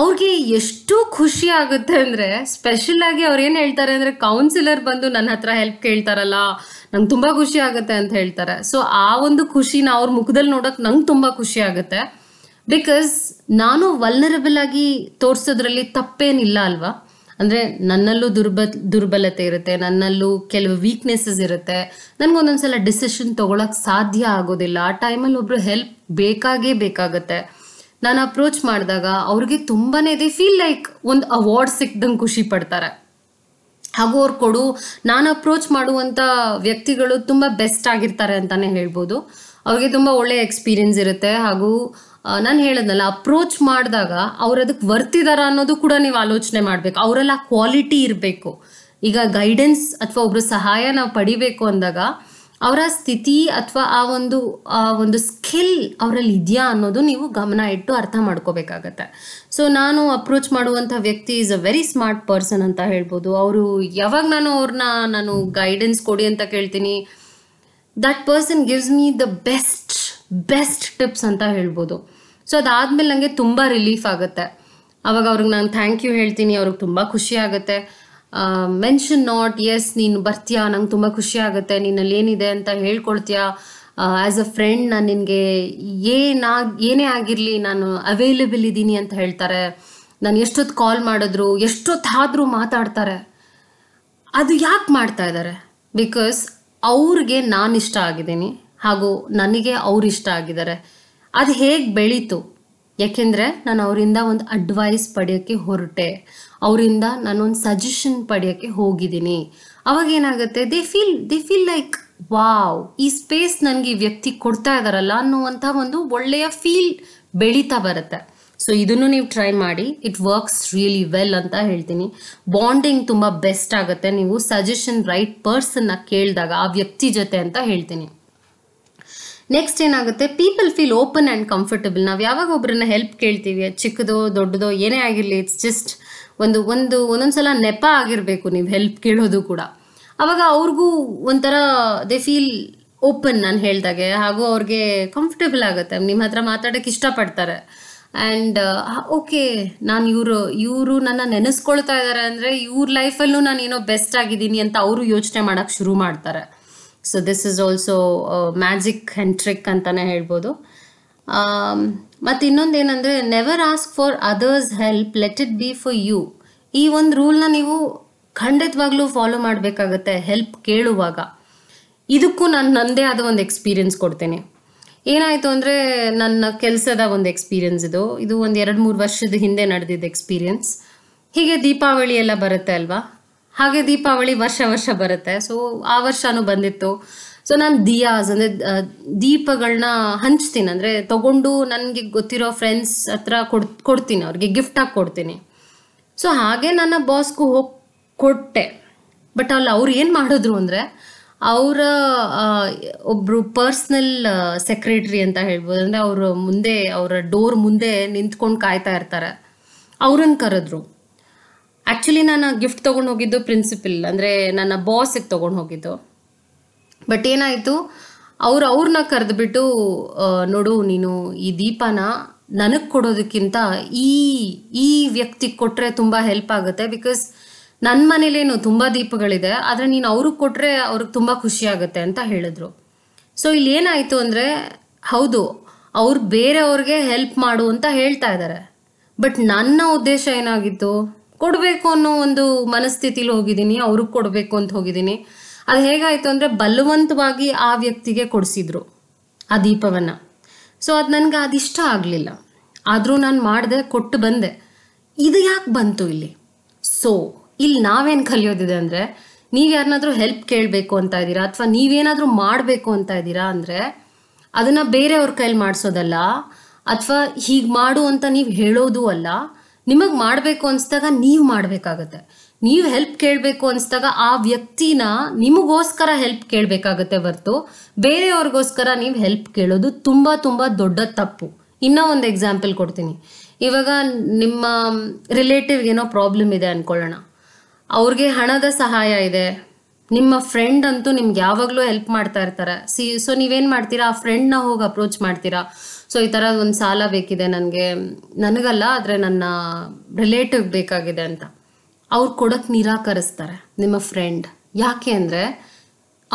ಅವ್ರಿಗೆ ಎಷ್ಟು ಖುಷಿ ಆಗುತ್ತೆ ಅಂದರೆ ಆಗಿ ಅವ್ರು ಏನು ಹೇಳ್ತಾರೆ ಅಂದರೆ ಕೌನ್ಸಿಲರ್ ಬಂದು ನನ್ನ ಹತ್ರ ಹೆಲ್ಪ್ ಕೇಳ್ತಾರಲ್ಲ ನಂಗೆ ತುಂಬ ಖುಷಿ ಆಗುತ್ತೆ ಅಂತ ಹೇಳ್ತಾರೆ ಸೊ ಆ ಒಂದು ಖುಷಿನ ಅವ್ರ ಮುಖದಲ್ಲಿ ನೋಡೋಕೆ ನಂಗೆ ತುಂಬ ಖುಷಿ ಆಗುತ್ತೆ ಬಿಕಾಸ್ ನಾನು ವಲ್ನರಬಲ್ ಆಗಿ ತೋರಿಸೋದ್ರಲ್ಲಿ ತಪ್ಪೇನಿಲ್ಲ ಅಲ್ವಾ ಅಂದರೆ ನನ್ನಲ್ಲೂ ದುರ್ಬ ದುರ್ಬಲತೆ ಇರುತ್ತೆ ನನ್ನಲ್ಲೂ ಕೆಲವು ವೀಕ್ನೆಸ್ಸಸ್ ಇರುತ್ತೆ ನನಗೊಂದೊಂದು ಸಲ ಡಿಸಿಷನ್ ತೊಗೊಳಕ್ಕೆ ಸಾಧ್ಯ ಆಗೋದಿಲ್ಲ ಆ ಟೈಮಲ್ಲಿ ಒಬ್ಬರು ಹೆಲ್ಪ್ ಬೇಕಾಗೇ ಬೇಕಾಗುತ್ತೆ ನಾನು ಅಪ್ರೋಚ್ ಮಾಡಿದಾಗ ಅವ್ರಿಗೆ ತುಂಬಾ ಇದೆ ಫೀಲ್ ಲೈಕ್ ಒಂದು ಅವಾರ್ಡ್ ಸಿಕ್ಕಿದಂಗೆ ಖುಷಿ ಪಡ್ತಾರೆ ಹಾಗೂ ಅವ್ರು ಕೊಡು ನಾನು ಅಪ್ರೋಚ್ ಮಾಡುವಂಥ ವ್ಯಕ್ತಿಗಳು ತುಂಬ ಬೆಸ್ಟ್ ಆಗಿರ್ತಾರೆ ಅಂತಲೇ ಹೇಳ್ಬೋದು ಅವ್ರಿಗೆ ತುಂಬ ಒಳ್ಳೆಯ ಎಕ್ಸ್ಪೀರಿಯನ್ಸ್ ಇರುತ್ತೆ ಹಾಗೂ ನಾನು ಹೇಳಿದ್ನಲ್ಲ ಅಪ್ರೋಚ್ ಮಾಡಿದಾಗ ಅವ್ರು ಅದಕ್ಕೆ ವರ್ತಿದಾರ ಅನ್ನೋದು ಕೂಡ ನೀವು ಆಲೋಚನೆ ಮಾಡಬೇಕು ಅವರೆಲ್ಲ ಕ್ವಾಲಿಟಿ ಇರಬೇಕು ಈಗ ಗೈಡೆನ್ಸ್ ಅಥವಾ ಒಬ್ರು ಸಹಾಯ ನಾವು ಪಡಿಬೇಕು ಅಂದಾಗ ಅವರ ಸ್ಥಿತಿ ಅಥವಾ ಆ ಒಂದು ಆ ಒಂದು ಸ್ಕಿಲ್ ಅವರಲ್ಲಿ ಇದೆಯಾ ಅನ್ನೋದು ನೀವು ಗಮನ ಇಟ್ಟು ಅರ್ಥ ಮಾಡ್ಕೋಬೇಕಾಗತ್ತೆ ಸೊ ನಾನು ಅಪ್ರೋಚ್ ಮಾಡುವಂಥ ವ್ಯಕ್ತಿ is a very smart person ಅಂತ ಹೇಳ್ಬೋದು ಅವರು ಯಾವಾಗ ನಾನು ಅವ್ರನ್ನ ನಾನು ಗೈಡೆನ್ಸ್ ಕೊಡಿ ಅಂತ ಕೇಳ್ತೀನಿ that person gives me the best best tips ಅಂತ ಹೇಳ್ಬೋದು ಸೊ ಅದಾದ್ಮೇಲೆ ನನಗೆ ತುಂಬ ರಿಲೀಫ್ ಆಗುತ್ತೆ ಅವಾಗ ಅವ್ರಿಗೆ ನಾನು ಥ್ಯಾಂಕ್ ಯು ಹೇಳ್ತೀನಿ ಅವ್ರಿಗೆ ತುಂಬ ಖುಷಿ ಆಗುತ್ತೆ ಮೆನ್ಷನ್ ನಾಟ್ ಎಸ್ ನೀನು ಬರ್ತೀಯಾ ನಂಗೆ ತುಂಬ ಖುಷಿ ಆಗುತ್ತೆ ನಿನ್ನಲ್ಲಿ ಏನಿದೆ ಅಂತ ಹೇಳ್ಕೊಳ್ತೀಯಾ ಆ್ಯಸ್ ಅ ಫ್ರೆಂಡ್ ನಾನು ನಿನಗೆ ಏನಾಗಿ ಏನೇ ಆಗಿರಲಿ ನಾನು ಅವೈಲೇಬಲ್ ಇದ್ದೀನಿ ಅಂತ ಹೇಳ್ತಾರೆ ನಾನು ಎಷ್ಟೊತ್ತು ಕಾಲ್ ಮಾಡಿದ್ರು ಎಷ್ಟೊತ್ತಾದರೂ ಮಾತಾಡ್ತಾರೆ ಅದು ಯಾಕೆ ಮಾಡ್ತಾ ಇದ್ದಾರೆ ಬಿಕಾಸ್ ಅವ್ರಿಗೆ ನಾನು ಇಷ್ಟ ಆಗಿದ್ದೀನಿ ಹಾಗೂ ನನಗೆ ಅವ್ರು ಇಷ್ಟ ಆಗಿದ್ದಾರೆ ಅದು ಹೇಗೆ ಬೆಳೀತು ಯಾಕೆಂದರೆ ನಾನು ಅವರಿಂದ ಒಂದು ಅಡ್ವೈಸ್ ಪಡೆಯೋಕ್ಕೆ ಹೊರಟೆ ಅವರಿಂದ ನಾನೊಂದು ಸಜೆಷನ್ ಪಡೆಯೋಕ್ಕೆ ಹೋಗಿದ್ದೀನಿ ಅವಾಗ ಏನಾಗುತ್ತೆ they feel they feel like wow ಈ ಸ್ಪೇಸ್ ನನಗೆ ಈ ವ್ಯಕ್ತಿ ಕೊಡ್ತಾ ಇದ್ದಾರಲ್ಲ ಅನ್ನುವಂಥ ಒಂದು ಒಳ್ಳೆಯ ಫೀಲ್ ಬೆಳೀತಾ ಬರುತ್ತೆ ಸೊ ಇದನ್ನು ನೀವು ಟ್ರೈ ಮಾಡಿ ಇಟ್ ವರ್ಕ್ಸ್ ರಿಯಲಿ ವೆಲ್ ಅಂತ ಹೇಳ್ತೀನಿ ಬಾಂಡಿಂಗ್ ತುಂಬ ಬೆಸ್ಟ್ ಆಗುತ್ತೆ ನೀವು ಸಜೆಷನ್ ರೈಟ್ ಪರ್ಸನ್ನ ಕೇಳಿದಾಗ ಆ ವ್ಯಕ್ತಿ ಜೊತೆ ಅಂತ ಹೇಳ್ತೀನಿ ನೆಕ್ಸ್ಟ್ ಏನಾಗುತ್ತೆ people feel open and comfortable ನಾವು ಯಾವಾಗ ಒಬ್ಬರನ್ನ ಹೆಲ್ಪ್ ಕೇಳ್ತೀವಿ ಚಿಕ್ಕದೋ ದೊಡ್ಡದೋ ಏನೇ ಆಗಿರಲಿ ಇಟ್ಸ್ ಜಸ್ಟ್ ಒಂದು ಒಂದು ಒಂದೊಂದು ಸಲ ನೆಪ ಆಗಿರಬೇಕು ನೀವು ಹೆಲ್ಪ್ ಕೇಳೋದು ಕೂಡ ಆವಾಗ ಅವ್ರಿಗೂ ಒಂಥರ ದೇ ಫೀಲ್ ಓಪನ್ ನಾನು ಹೇಳ್ದಾಗೆ ಹಾಗೂ ಅವ್ರಿಗೆ ಕಂಫರ್ಟಬಲ್ ಆಗುತ್ತೆ ನಿಮ್ಮ ಹತ್ರ ಮಾತಾಡೋಕ್ಕೆ ಇಷ್ಟಪಡ್ತಾರೆ ಆ್ಯಂಡ್ ಓಕೆ uh, ನಾನು ಇವರು ಇವರು ನನ್ನ ನೆನೆಸ್ಕೊಳ್ತಾ ಇದ್ದಾರೆ ಅಂದರೆ ಇವ್ರ ಲೈಫಲ್ಲೂ ನಾನು ಏನೋ ಬೆಸ್ಟ್ ಆಗಿದ್ದೀನಿ ಅಂತ ಅವರು ಯೋಚನೆ ಮಾಡೋಕ್ಕೆ ಶುರು ಮಾಡ್ತಾರೆ so this is also magic and trick ಅಂತಾನೆ ಹೇಳ್ಬೋದು ಮತ್ತು ಇನ್ನೊಂದು ಏನಂದರೆ never ask for others help let it be for you ಈ ಒಂದು ರೂಲ್ನ ನೀವು ಖಂಡಿತವಾಗ್ಲೂ ಫಾಲೋ ಮಾಡಬೇಕಾಗತ್ತೆ ಹೆಲ್ಪ್ ಕೇಳುವಾಗ ಇದಕ್ಕೂ ನಾನು ನನ್ನದೇ ಆದ ಒಂದು ಎಕ್ಸ್ಪೀರಿಯನ್ಸ್ ಕೊಡ್ತೇನೆ ಏನಾಯಿತು ಅಂದರೆ ನನ್ನ ಕೆಲಸದ ಒಂದು ಎಕ್ಸ್ಪೀರಿಯನ್ಸ್ ಇದು ಇದು ಒಂದು ಎರಡು ಮೂರು ವರ್ಷದ ಹಿಂದೆ ನಡೆದಿದ್ದ ಎಕ್ಸ್ಪೀರಿಯನ್ಸ್ ಹೀಗೆ ದೀಪಾವಳಿ ಎಲ್ಲ ಬರುತ್ತೆ ಅಲ್ವಾ ಹಾಗೆ ದೀಪಾವಳಿ ವರ್ಷ ವರ್ಷ ಬರುತ್ತೆ ಸೊ ಆ ವರ್ಷನೂ ಬಂದಿತ್ತು ಸೊ ನಾನು ದಿಯಾಸ್ ಅಂದರೆ ದೀಪಗಳನ್ನ ಹಂಚ್ತೀನಿ ಅಂದರೆ ತಗೊಂಡು ನನಗೆ ಗೊತ್ತಿರೋ ಫ್ರೆಂಡ್ಸ್ ಹತ್ರ ಕೊಡ್ ಕೊಡ್ತೀನಿ ಅವ್ರಿಗೆ ಗಿಫ್ಟಾಗಿ ಕೊಡ್ತೀನಿ ಸೊ ಹಾಗೆ ನನ್ನ ಬಾಸ್ಗೂ ಹೋಗಿ ಕೊಟ್ಟೆ ಬಟ್ ಅಲ್ಲಿ ಅವ್ರು ಏನು ಮಾಡಿದ್ರು ಅಂದರೆ ಅವರ ಒಬ್ಬರು ಪರ್ಸ್ನಲ್ ಸೆಕ್ರೆಟ್ರಿ ಅಂತ ಹೇಳ್ಬೋದು ಅಂದರೆ ಅವರು ಮುಂದೆ ಅವರ ಡೋರ್ ಮುಂದೆ ನಿಂತ್ಕೊಂಡು ಕಾಯ್ತಾ ಇರ್ತಾರೆ ಅವ್ರನ್ನ ಕರೆದ್ರು ಆ್ಯಕ್ಚುಲಿ ನಾನು ಗಿಫ್ಟ್ ತೊಗೊಂಡು ಹೋಗಿದ್ದು ಪ್ರಿನ್ಸಿಪಲ್ ಅಂದರೆ ನನ್ನ ಬಾಸಿಗೆ ತೊಗೊಂಡು ಹೋಗಿದ್ದು ಬಟ್ ಏನಾಯಿತು ಅವ್ರು ಅವ್ರನ್ನ ಕರೆದುಬಿಟ್ಟು ನೋಡು ನೀನು ಈ ದೀಪನ ನನಗೆ ಕೊಡೋದಕ್ಕಿಂತ ಈ ಈ ವ್ಯಕ್ತಿಗೆ ಕೊಟ್ಟರೆ ತುಂಬ ಹೆಲ್ಪ್ ಆಗುತ್ತೆ ಬಿಕಾಸ್ ನನ್ನ ಮನೇಲೇನು ತುಂಬ ದೀಪಗಳಿದೆ ಆದರೆ ನೀನು ಅವ್ರಿಗೆ ಕೊಟ್ಟರೆ ಅವ್ರಿಗೆ ತುಂಬ ಖುಷಿ ಆಗುತ್ತೆ ಅಂತ ಹೇಳಿದ್ರು ಸೊ ಇಲ್ಲಿ ಏನಾಯಿತು ಅಂದರೆ ಹೌದು ಅವ್ರು ಬೇರೆಯವ್ರಿಗೆ ಹೆಲ್ಪ್ ಮಾಡು ಅಂತ ಹೇಳ್ತಾ ಇದ್ದಾರೆ ಬಟ್ ನನ್ನ ಉದ್ದೇಶ ಏನಾಗಿತ್ತು ಕೊಡಬೇಕು ಅನ್ನೋ ಒಂದು ಮನಸ್ಥಿತಿಲಿ ಹೋಗಿದ್ದೀನಿ ಅವ್ರಿಗೆ ಕೊಡಬೇಕು ಅಂತ ಹೋಗಿದ್ದೀನಿ ಅದು ಹೇಗಾಯಿತು ಅಂದರೆ ಬಲವಂತವಾಗಿ ಆ ವ್ಯಕ್ತಿಗೆ ಕೊಡಿಸಿದ್ರು ಆ ದೀಪವನ್ನು ಸೊ ಅದು ನನಗೆ ಅದಿಷ್ಟ ಆಗಲಿಲ್ಲ ಆದರೂ ನಾನು ಮಾಡಿದೆ ಕೊಟ್ಟು ಬಂದೆ ಇದು ಯಾಕೆ ಬಂತು ಇಲ್ಲಿ ಸೊ ಇಲ್ಲಿ ನಾವೇನು ಕಲಿಯೋದಿದೆ ಅಂದರೆ ನೀವು ಯಾರನ್ನಾದರೂ ಹೆಲ್ಪ್ ಕೇಳಬೇಕು ಅಂತ ಇದ್ದೀರಾ ಅಥವಾ ನೀವೇನಾದರೂ ಮಾಡಬೇಕು ಅಂತ ಇದ್ದೀರಾ ಅಂದರೆ ಅದನ್ನು ಬೇರೆಯವ್ರ ಕೈಲಿ ಮಾಡಿಸೋದಲ್ಲ ಅಥವಾ ಹೀಗೆ ಮಾಡು ಅಂತ ನೀವು ಹೇಳೋದು ಅಲ್ಲ ನಿಮಗೆ ಮಾಡಬೇಕು ಅನಿಸ್ದಾಗ ನೀವು ಮಾಡಬೇಕಾಗತ್ತೆ ನೀವು ಹೆಲ್ಪ್ ಕೇಳಬೇಕು ಅನಿಸ್ದಾಗ ಆ ವ್ಯಕ್ತಿನ ನಿಮಗೋಸ್ಕರ ಹೆಲ್ಪ್ ಕೇಳಬೇಕಾಗತ್ತೆ ಹೊರ್ತು ಬೇರೆಯವ್ರಿಗೋಸ್ಕರ ನೀವು ಹೆಲ್ಪ್ ಕೇಳೋದು ತುಂಬ ತುಂಬ ದೊಡ್ಡ ತಪ್ಪು ಇನ್ನೂ ಒಂದು ಎಕ್ಸಾಂಪಲ್ ಕೊಡ್ತೀನಿ ಇವಾಗ ನಿಮ್ಮ ರಿಲೇಟಿವ್ ಏನೋ ಪ್ರಾಬ್ಲಮ್ ಇದೆ ಅಂದ್ಕೊಳ್ಳೋಣ ಅವ್ರಿಗೆ ಹಣದ ಸಹಾಯ ಇದೆ ನಿಮ್ಮ ಫ್ರೆಂಡ್ ಅಂತೂ ನಿಮ್ಗೆ ಯಾವಾಗಲೂ ಹೆಲ್ಪ್ ಮಾಡ್ತಾ ಇರ್ತಾರೆ ಸಿ ಸೊ ನೀವೇನು ಮಾಡ್ತೀರಾ ಆ ಫ್ರೆಂಡ್ನ ಹೋಗಿ ಅಪ್ರೋಚ್ ಮಾಡ್ತೀರಾ ಸೊ ಈ ತರ ಒಂದು ಸಾಲ ಬೇಕಿದೆ ನನಗೆ ನನಗಲ್ಲ ಆದರೆ ನನ್ನ ರಿಲೇಟಿವ್ ಬೇಕಾಗಿದೆ ಅಂತ ಅವ್ರು ಕೊಡೋಕ್ಕೆ ನಿರಾಕರಿಸ್ತಾರೆ ನಿಮ್ಮ ಫ್ರೆಂಡ್ ಯಾಕೆ ಅಂದರೆ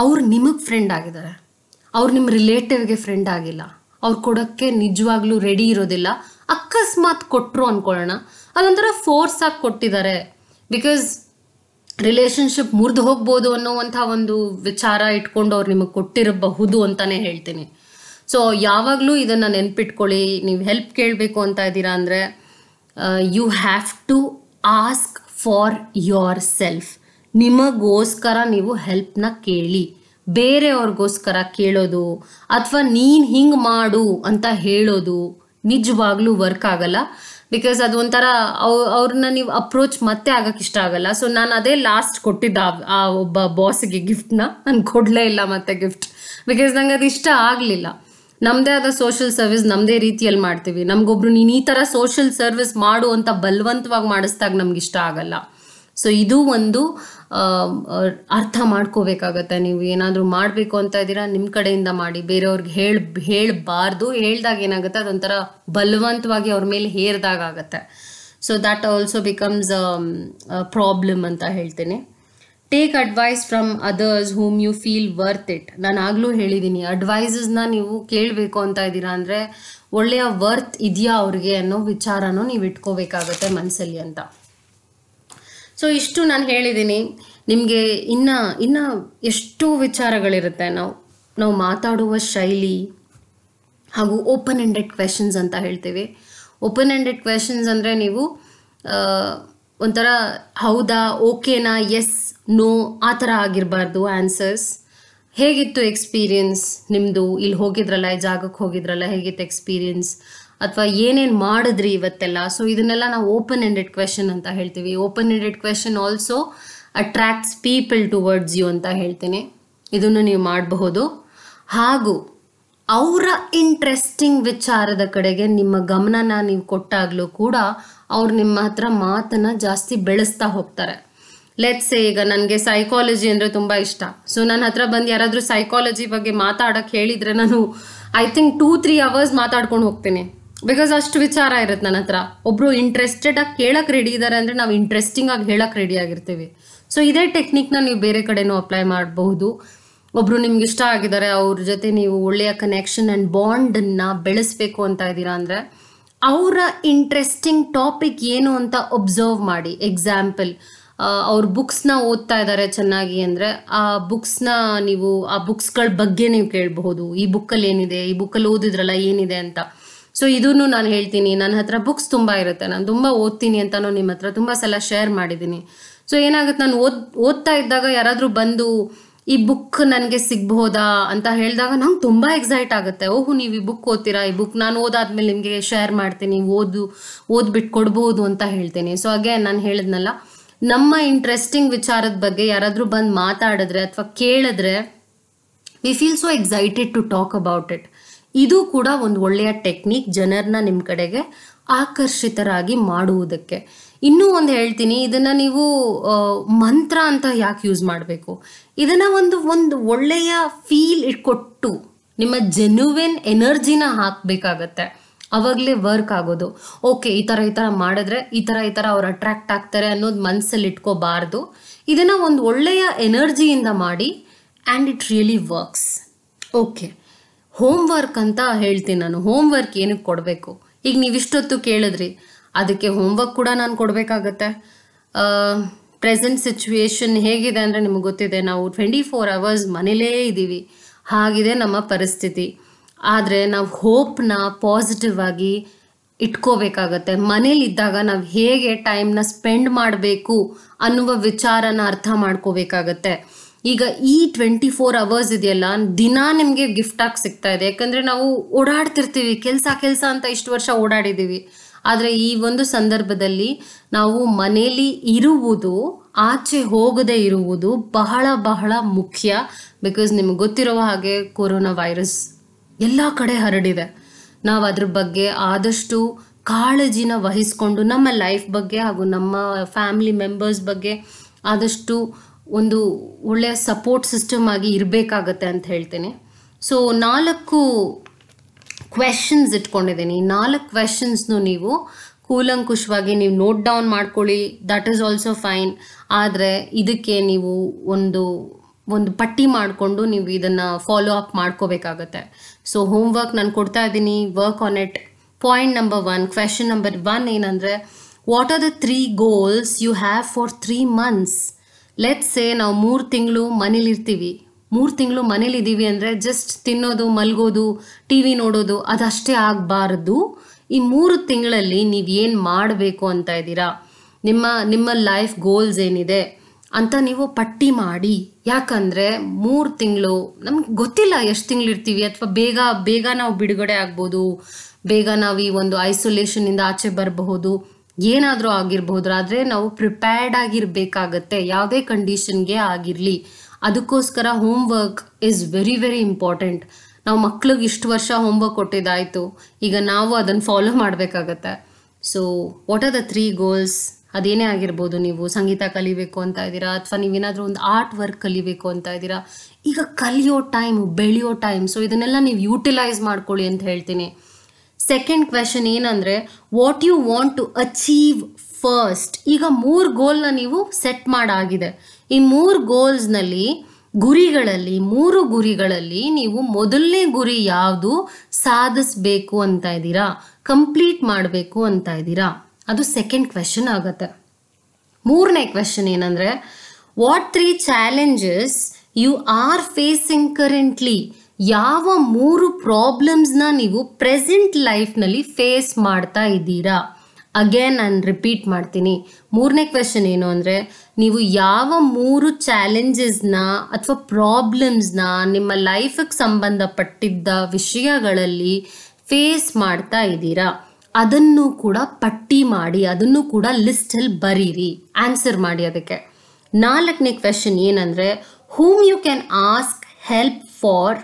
ಅವ್ರು ನಿಮಗೆ ಫ್ರೆಂಡ್ ಆಗಿದ್ದಾರೆ ಅವ್ರು ನಿಮ್ಮ ರಿಲೇಟಿವ್ಗೆ ಫ್ರೆಂಡ್ ಆಗಿಲ್ಲ ಅವ್ರು ಕೊಡೋಕ್ಕೆ ನಿಜವಾಗ್ಲೂ ರೆಡಿ ಇರೋದಿಲ್ಲ ಅಕಸ್ಮಾತ್ ಕೊಟ್ಟರು ಅನ್ಕೊಳ್ಳೋಣ ಅದೊಂಥರ ಫೋರ್ಸ್ ಆಗಿ ಕೊಟ್ಟಿದ್ದಾರೆ ಬಿಕಾಸ್ ರಿಲೇಷನ್ಶಿಪ್ ಮುರಿದು ಹೋಗ್ಬೋದು ಅನ್ನೋ ಒಂದು ವಿಚಾರ ಇಟ್ಕೊಂಡು ಅವ್ರು ನಿಮಗೆ ಕೊಟ್ಟಿರಬಹುದು ಅಂತಾನೆ ಹೇಳ್ತೀನಿ ಸೊ ಯಾವಾಗಲೂ ಇದನ್ನು ನೆನ್ಪಿಟ್ಕೊಳ್ಳಿ ನೀವು ಹೆಲ್ಪ್ ಕೇಳಬೇಕು ಅಂತ ಇದ್ದೀರಾ ಅಂದರೆ you have to ask for yourself ನಿಮಗೋಸ್ಕರ ನೀವು ಹೆಲ್ಪ್ನ ಕೇಳಿ ಬೇರೆಯವ್ರಿಗೋಸ್ಕರ ಕೇಳೋದು ಅಥವಾ ನೀನು ಹಿಂಗೆ ಮಾಡು ಅಂತ ಹೇಳೋದು ನಿಜವಾಗ್ಲೂ ವರ್ಕ್ ಆಗಲ್ಲ ಬಿಕಾಸ್ ಅದು ಒಂಥರ ಅವ್ ಅವ್ರನ್ನ ನೀವು ಅಪ್ರೋಚ್ ಮತ್ತೆ ಆಗಕ್ಕೆ ಇಷ್ಟ ಆಗಲ್ಲ ಸೊ ನಾನು ಅದೇ ಲಾಸ್ಟ್ ಕೊಟ್ಟಿದ್ದ ಆ ಒಬ್ಬ ಬಾಸ್ಗೆ ಗಿಫ್ಟ್ನ ನಾನು ಕೊಡಲೇ ಇಲ್ಲ ಮತ್ತೆ ಗಿಫ್ಟ್ ಬಿಕಾಸ್ ನಂಗೆ ಅದು ಇಷ್ಟ ಆಗಲಿಲ್ಲ ನಮ್ಮದೇ ಆದ ಸೋಷಿಯಲ್ ಸರ್ವಿಸ್ ನಮ್ದೇ ರೀತಿಯಲ್ಲಿ ಮಾಡ್ತೀವಿ ನಮಗೊಬ್ರು ನೀನು ಈ ಥರ ಸೋಷಿಯಲ್ ಸರ್ವಿಸ್ ಮಾಡು ಅಂತ ಬಲವಂತವಾಗಿ ಮಾಡಿಸ್ದಾಗ ನಮ್ಗೆ ಇಷ್ಟ ಆಗಲ್ಲ ಸೊ ಇದು ಒಂದು ಅರ್ಥ ಮಾಡ್ಕೋಬೇಕಾಗತ್ತೆ ನೀವು ಏನಾದರೂ ಮಾಡಬೇಕು ಅಂತ ಇದ್ದೀರಾ ನಿಮ್ಮ ಕಡೆಯಿಂದ ಮಾಡಿ ಬೇರೆಯವ್ರಿಗೆ ಹೇಳಿ ಹೇಳಬಾರ್ದು ಹೇಳ್ದಾಗ ಏನಾಗುತ್ತೆ ಅದೊಂಥರ ಬಲವಂತವಾಗಿ ಅವ್ರ ಮೇಲೆ ಹೇರಿದಾಗ ಆಗತ್ತೆ so that also becomes problem ಅಂತ ಹೇಳ್ತೇನೆ take advice from others whom you feel worth it ನಾನು ಆಗಲೂ ಹೇಳಿದ್ದೀನಿ ಅಡ್ವೈಸಸ್ನ ನೀವು ಕೇಳಬೇಕು ಅಂತ ಇದ್ದೀರಾ ಅಂದರೆ ಒಳ್ಳೆಯ ವರ್ತ್ ಇದೆಯಾ ಅವ್ರಿಗೆ ಅನ್ನೋ ವಿಚಾರನೂ ನೀವು ಇಟ್ಕೋಬೇಕಾಗತ್ತೆ ಮನಸ್ಸಲ್ಲಿ ಅಂತ ಸೊ ಇಷ್ಟು ನಾನು ಹೇಳಿದ್ದೀನಿ ನಿಮಗೆ ಇನ್ನು ಇನ್ನು ಎಷ್ಟು ವಿಚಾರಗಳಿರುತ್ತೆ ನಾವು ನಾವು ಮಾತಾಡುವ ಶೈಲಿ ಹಾಗೂ ಓಪನ್ ಎಂಡೆಡ್ ಕ್ವೆಶನ್ಸ್ ಅಂತ ಹೇಳ್ತೀವಿ ಓಪನ್ ಎಂಡೆಡ್ ಕ್ವೆಶನ್ಸ್ ಅಂದರೆ ನೀವು ಒಂಥರ ಹೌದಾ ಓಕೆನಾ ಎಸ್ ನೋ ಆ ಥರ ಆಗಿರಬಾರ್ದು ಆನ್ಸರ್ಸ್ ಹೇಗಿತ್ತು ಎಕ್ಸ್ಪೀರಿಯನ್ಸ್ ನಿಮ್ಮದು ಇಲ್ಲಿ ಹೋಗಿದ್ರಲ್ಲ ಈ ಜಾಗಕ್ಕೆ ಹೋಗಿದ್ರಲ್ಲ ಹೇಗಿತ್ತು ಎಕ್ಸ್ಪೀರಿಯನ್ಸ್ ಅಥವಾ ಏನೇನು ಮಾಡಿದ್ರಿ ಇವತ್ತೆಲ್ಲ ಸೊ ಇದನ್ನೆಲ್ಲ ನಾವು ಓಪನ್ ಎಂಡೆಡ್ ಕ್ವೆಶನ್ ಅಂತ ಹೇಳ್ತೀವಿ open ended question also attracts people towards you ಅಂತ ಹೇಳ್ತೀನಿ ಇದನ್ನು ನೀವು ಮಾಡಬಹುದು ಹಾಗೂ ಅವರ ಇಂಟ್ರೆಸ್ಟಿಂಗ್ ವಿಚಾರದ ಕಡೆಗೆ ನಿಮ್ಮ ಗಮನನ ನೀವು ಕೊಟ್ಟಾಗಲೂ ಕೂಡ ಅವ್ರು ನಿಮ್ಮ ಹತ್ರ ಮಾತನ್ನು ಜಾಸ್ತಿ ಬೆಳೆಸ್ತಾ ಹೋಗ್ತಾರೆ ಲೆಟ್ಸ್ ಈಗ ನನಗೆ ಸೈಕಾಲಜಿ ಅಂದರೆ ತುಂಬ ಇಷ್ಟ ಸೊ ನನ್ನ ಹತ್ರ ಬಂದು ಯಾರಾದರೂ ಸೈಕಾಲಜಿ ಬಗ್ಗೆ ಮಾತಾಡೋಕ್ಕೆ ಹೇಳಿದರೆ ನಾನು I think two three hours ಮಾತಾಡ್ಕೊಂಡು ಹೋಗ್ತೀನಿ ಬಿಕಾಸ್ ಅಷ್ಟು ವಿಚಾರ ಇರುತ್ತೆ ನನ್ನ ಹತ್ರ ಒಬ್ಬರು ಇಂಟ್ರೆಸ್ಟೆಡ್ ಆಗಿ ಕೇಳಕ್ಕೆ ರೆಡಿ ಇದ್ದಾರೆ ಅಂದರೆ ನಾವು ಇಂಟ್ರೆಸ್ಟಿಂಗ್ ಆಗಿ ಹೇಳಕ್ಕೆ ರೆಡಿ ಆಗಿರ್ತೀವಿ ಸೊ ಇದೇ ಟೆಕ್ನಿಕ್ನ ನೀವು ಬೇರೆ ಕಡೆನೂ ಅಪ್ಲೈ ಮಾಡಬಹುದು ಒಬ್ಬರು ನಿಮ್ಗೆ ಇಷ್ಟ ಆಗಿದ್ದಾರೆ ಅವ್ರ ಜೊತೆ ನೀವು ಒಳ್ಳೆಯ ಕನೆಕ್ಷನ್ ಆ್ಯಂಡ್ ಬಾಂಡನ್ನು ಬೆಳೆಸಬೇಕು ಅಂತ ಇದ್ದೀರಾ ಅಂದರೆ ಅವರ ಇಂಟ್ರೆಸ್ಟಿಂಗ್ ಟಾಪಿಕ್ ಏನು ಅಂತ ಒಬ್ಸರ್ವ್ ಮಾಡಿ ಎಕ್ಸಾಂಪಲ್ ಅವ್ರ ಬುಕ್ಸ್ನ ಓದ್ತಾ ಇದ್ದಾರೆ ಚೆನ್ನಾಗಿ ಅಂದರೆ ಆ ಬುಕ್ಸ್ನ ನೀವು ಆ ಬುಕ್ಸ್ಗಳ ಬಗ್ಗೆ ನೀವು ಕೇಳಬಹುದು ಈ ಬುಕ್ಕಲ್ಲಿ ಏನಿದೆ ಈ ಬುಕ್ಕಲ್ಲಿ ಓದಿದ್ರಲ್ಲ ಏನಿದೆ ಅಂತ ಸೊ ಇದನ್ನು ನಾನು ಹೇಳ್ತೀನಿ ನನ್ನ ಹತ್ರ ಬುಕ್ಸ್ ತುಂಬ ಇರುತ್ತೆ ನಾನು ತುಂಬ ಓದ್ತೀನಿ ಅಂತಲೂ ನಿಮ್ಮ ಹತ್ರ ತುಂಬ ಸಲ ಶೇರ್ ಮಾಡಿದ್ದೀನಿ ಸೊ ಏನಾಗುತ್ತೆ ನಾನು ಓದ್ ಓದ್ತಾ ಇದ್ದಾಗ ಯಾರಾದರೂ ಬಂದು ಈ ಬುಕ್ ನನಗೆ ಸಿಗ್ಬಹುದಾ ಅಂತ ಹೇಳಿದಾಗ ನಂಗೆ ತುಂಬ ಎಕ್ಸೈಟ್ ಆಗುತ್ತೆ ಓಹು ನೀವು ಈ ಬುಕ್ ಓದ್ತೀರಾ ಈ ಬುಕ್ ನಾನು ಓದಾದ್ಮೇಲೆ ನಿಮಗೆ ಶೇರ್ ಮಾಡ್ತೀನಿ ಓದು ಓದ್ಬಿಟ್ಟು ಕೊಡ್ಬೋದು ಅಂತ ಹೇಳ್ತೀನಿ ಸೊ ಹಾಗೆ ನಾನು ಹೇಳಿದ್ನಲ್ಲ ನಮ್ಮ ಇಂಟ್ರೆಸ್ಟಿಂಗ್ ವಿಚಾರದ ಬಗ್ಗೆ ಯಾರಾದರೂ ಬಂದು ಮಾತಾಡಿದ್ರೆ ಅಥವಾ ಕೇಳಿದ್ರೆ we feel so excited to talk about it ಇದು ಕೂಡ ಒಂದು ಒಳ್ಳೆಯ ಟೆಕ್ನಿಕ್ ಜನರನ್ನ ನಿಮ್ಮ ಕಡೆಗೆ ಆಕರ್ಷಿತರಾಗಿ ಮಾಡುವುದಕ್ಕೆ ಇನ್ನೂ ಒಂದು ಹೇಳ್ತೀನಿ ಇದನ್ನು ನೀವು ಮಂತ್ರ ಅಂತ ಯಾಕೆ ಯೂಸ್ ಮಾಡಬೇಕು ಇದನ್ನ ಒಂದು ಒಂದು ಒಳ್ಳೆಯ ಫೀಲ್ ಇಟ್ಕೊಟ್ಟು ನಿಮ್ಮ ಜೆನ್ಯುವಿನ್ ಎನರ್ಜಿನ ಹಾಕಬೇಕಾಗತ್ತೆ ಅವಾಗಲೇ ವರ್ಕ್ ಆಗೋದು ಓಕೆ ಈ ಥರ ಈ ಥರ ಮಾಡಿದ್ರೆ ಈ ಥರ ಈ ಥರ ಅವ್ರು ಅಟ್ರಾಕ್ಟ್ ಆಗ್ತಾರೆ ಅನ್ನೋದು ಮನಸ್ಸಲ್ಲಿ ಇಟ್ಕೋಬಾರ್ದು ಇದನ್ನು ಒಂದು ಒಳ್ಳೆಯ ಎನರ್ಜಿಯಿಂದ ಮಾಡಿ and it really works okay homework ಅಂತ ಹೇಳ್ತೀನಿ ನಾನು ಹೋಮ್ ವರ್ಕ್ ಏನಕ್ಕೆ ಕೊಡಬೇಕು ಈಗ ನೀವಿಷ್ಟೊತ್ತು ಕೇಳಿದ್ರಿ ಅದಕ್ಕೆ ಹೋಮ್ ವರ್ಕ್ ಕೂಡ ನಾನು ಕೊಡಬೇಕಾಗತ್ತೆ ಪ್ರೆಸೆಂಟ್ ಸಿಚುವೇಶನ್ ಹೇಗಿದೆ ಅಂದರೆ ನಿಮಗೆ ಗೊತ್ತಿದೆ ನಾವು ಟ್ವೆಂಟಿ ಫೋರ್ ಅವರ್ಸ್ ಮನೇಲೇ ಇದ್ದೀವಿ ಹಾಗಿದೆ ನಮ್ಮ ಪರಿಸ್ಥಿತಿ ಆದರೆ ನಾವು ಹೋಪ್ನ ಪಾಸಿಟಿವ್ ಆಗಿ ಇಟ್ಕೋಬೇಕಾಗತ್ತೆ ಇದ್ದಾಗ ನಾವು ಹೇಗೆ ಟೈಮ್ನ ಸ್ಪೆಂಡ್ ಮಾಡಬೇಕು ಅನ್ನುವ ವಿಚಾರನ ಅರ್ಥ ಮಾಡ್ಕೋಬೇಕಾಗತ್ತೆ ಈಗ ಈ ಟ್ವೆಂಟಿ ಫೋರ್ ಅವರ್ಸ್ ಇದೆಯಲ್ಲ ದಿನ ನಿಮಗೆ ಗಿಫ್ಟಾಗಿ ಸಿಗ್ತಾ ಇದೆ ಯಾಕಂದರೆ ನಾವು ಓಡಾಡ್ತಿರ್ತೀವಿ ಕೆಲಸ ಕೆಲಸ ಅಂತ ಇಷ್ಟು ವರ್ಷ ಓಡಾಡಿದ್ದೀವಿ ಆದರೆ ಈ ಒಂದು ಸಂದರ್ಭದಲ್ಲಿ ನಾವು ಮನೆಯಲ್ಲಿ ಇರುವುದು ಆಚೆ ಹೋಗದೇ ಇರುವುದು ಬಹಳ ಬಹಳ ಮುಖ್ಯ ಬಿಕಾಸ್ ನಿಮ್ಗೆ ಗೊತ್ತಿರುವ ಹಾಗೆ ಕೊರೋನಾ ವೈರಸ್ ಎಲ್ಲ ಕಡೆ ಹರಡಿದೆ ನಾವು ಅದ್ರ ಬಗ್ಗೆ ಆದಷ್ಟು ಕಾಳಜಿನ ವಹಿಸ್ಕೊಂಡು ನಮ್ಮ ಲೈಫ್ ಬಗ್ಗೆ ಹಾಗೂ ನಮ್ಮ ಫ್ಯಾಮಿಲಿ ಮೆಂಬರ್ಸ್ ಬಗ್ಗೆ ಆದಷ್ಟು ಒಂದು ಒಳ್ಳೆಯ ಸಪೋರ್ಟ್ ಸಿಸ್ಟಮ್ ಆಗಿ ಇರಬೇಕಾಗತ್ತೆ ಅಂತ ಹೇಳ್ತೇನೆ ಸೊ ನಾಲ್ಕು ಕ್ವೆಶನ್ಸ್ ಇಟ್ಕೊಂಡಿದ್ದೀನಿ ನಾಲ್ಕು ಕ್ವೆಶನ್ಸ್ನು ನೀವು ಕೂಲಂಕುಷವಾಗಿ ನೀವು ನೋಟ್ ಡೌನ್ ಮಾಡ್ಕೊಳ್ಳಿ ದಟ್ ಈಸ್ ಆಲ್ಸೋ ಫೈನ್ ಆದರೆ ಇದಕ್ಕೆ ನೀವು ಒಂದು ಒಂದು ಪಟ್ಟಿ ಮಾಡಿಕೊಂಡು ನೀವು ಇದನ್ನು ಫಾಲೋ ಅಪ್ ಮಾಡ್ಕೋಬೇಕಾಗತ್ತೆ ಸೊ ಹೋಮ್ ವರ್ಕ್ ನಾನು ಕೊಡ್ತಾ ಇದ್ದೀನಿ work on it point number one question number one ಏನಂದರೆ what are the three goals you have for three months let's say ನಾವು ಮೂರು ತಿಂಗಳು ಮನೇಲಿರ್ತೀವಿ ಮೂರು ತಿಂಗಳು ಮನೇಲಿದ್ದೀವಿ ಅಂದರೆ ಜಸ್ಟ್ ತಿನ್ನೋದು ಮಲಗೋದು ಟಿ ವಿ ನೋಡೋದು ಅದಷ್ಟೇ ಆಗಬಾರ್ದು ಈ ಮೂರು ತಿಂಗಳಲ್ಲಿ ನೀವು ಏನು ಮಾಡಬೇಕು ಅಂತ ಇದ್ದೀರಾ ನಿಮ್ಮ ನಿಮ್ಮ ಲೈಫ್ ಗೋಲ್ಸ್ ಏನಿದೆ ಅಂತ ನೀವು ಪಟ್ಟಿ ಮಾಡಿ ಯಾಕಂದರೆ ಮೂರು ತಿಂಗಳು ನಮ್ಗೆ ಗೊತ್ತಿಲ್ಲ ಎಷ್ಟು ತಿಂಗಳು ಇರ್ತೀವಿ ಅಥವಾ ಬೇಗ ಬೇಗ ನಾವು ಬಿಡುಗಡೆ ಆಗ್ಬೋದು ಬೇಗ ನಾವು ಈ ಒಂದು ಐಸೋಲೇಷನಿಂದ ಆಚೆ ಬರಬಹುದು ಏನಾದರೂ ಆಗಿರ್ಬೋದು ಆದರೆ ನಾವು ಪ್ರಿಪೇರ್ಡ್ ಆಗಿರಬೇಕಾಗತ್ತೆ ಯಾವುದೇ ಕಂಡೀಷನ್ಗೆ ಆಗಿರಲಿ ಅದಕ್ಕೋಸ್ಕರ homework is very very important ನಾವು ಮಕ್ಳಿಗೆ ಇಷ್ಟು ವರ್ಷ ಹೋಮ್ ವರ್ಕ್ ಕೊಟ್ಟಿದ್ದಾಯಿತು ಈಗ ನಾವು ಅದನ್ನು ಫಾಲೋ ಮಾಡಬೇಕಾಗತ್ತೆ so what are the three goals ಅದೇನೇ ಆಗಿರ್ಬೋದು ನೀವು ಸಂಗೀತ ಕಲಿಬೇಕು ಅಂತ ಇದ್ದೀರಾ ಅಥವಾ ನೀವೇನಾದರೂ ಒಂದು ಆರ್ಟ್ ವರ್ಕ್ ಕಲಿಬೇಕು ಅಂತ ಇದ್ದೀರಾ ಈಗ ಕಲಿಯೋ ಟೈಮ್ ಬೆಳೆಯೋ ಟೈಮ್ ಸೊ ಇದನ್ನೆಲ್ಲ ನೀವು ಯೂಟಿಲೈಸ್ ಮಾಡ್ಕೊಳ್ಳಿ ಅಂತ ಹೇಳ್ತೀನಿ ಸೆಕೆಂಡ್ ಕ್ವೆಶನ್ ಏನಂದರೆ what you want to achieve first ಈಗ ಮೂರು ಗೋಲ್ನ ನೀವು ಸೆಟ್ ಮಾಡಾಗಿದೆ ಈ ಮೂರು ಗೋಲ್ಸ್ನಲ್ಲಿ ಗುರಿಗಳಲ್ಲಿ ಮೂರು ಗುರಿಗಳಲ್ಲಿ ನೀವು ಮೊದಲನೇ ಗುರಿ ಯಾವುದು ಸಾಧಿಸ್ಬೇಕು ಅಂತ ಇದ್ದೀರಾ ಕಂಪ್ಲೀಟ್ ಮಾಡಬೇಕು ಅಂತ ಇದ್ದೀರಾ ಅದು ಸೆಕೆಂಡ್ ಕ್ವೆಶನ್ ಆಗುತ್ತೆ ಮೂರನೇ ಕ್ವೆಶನ್ ಏನಂದರೆ what three challenges you are facing currently ಯಾವ ಮೂರು ಪ್ರಾಬ್ಲಮ್ಸ್ನ ನೀವು ಪ್ರೆಸೆಂಟ್ ಲೈಫ್ನಲ್ಲಿ ಫೇಸ್ ಮಾಡ್ತಾ ಇದ್ದೀರಾ ಅಗೇನ್ ನಾನು ರಿಪೀಟ್ ಮಾಡ್ತೀನಿ ಮೂರನೇ ಕ್ವೆಶನ್ ಏನು ಅಂದರೆ ನೀವು ಯಾವ ಮೂರು ಚಾಲೆಂಜಸ್ನ ಅಥವಾ ಪ್ರಾಬ್ಲಮ್ಸ್ನ ನಿಮ್ಮ ಲೈಫಿಗೆ ಸಂಬಂಧಪಟ್ಟಿದ್ದ ವಿಷಯಗಳಲ್ಲಿ ಫೇಸ್ ಮಾಡ್ತಾ ಇದ್ದೀರಾ ಅದನ್ನು ಕೂಡ ಪಟ್ಟಿ ಮಾಡಿ ಅದನ್ನು ಕೂಡ ಲಿಸ್ಟಲ್ಲಿ ಬರೀರಿ ಆನ್ಸರ್ ಮಾಡಿ ಅದಕ್ಕೆ ನಾಲ್ಕನೇ ಕ್ವೆಶನ್ ಏನಂದರೆ whom you can ask help for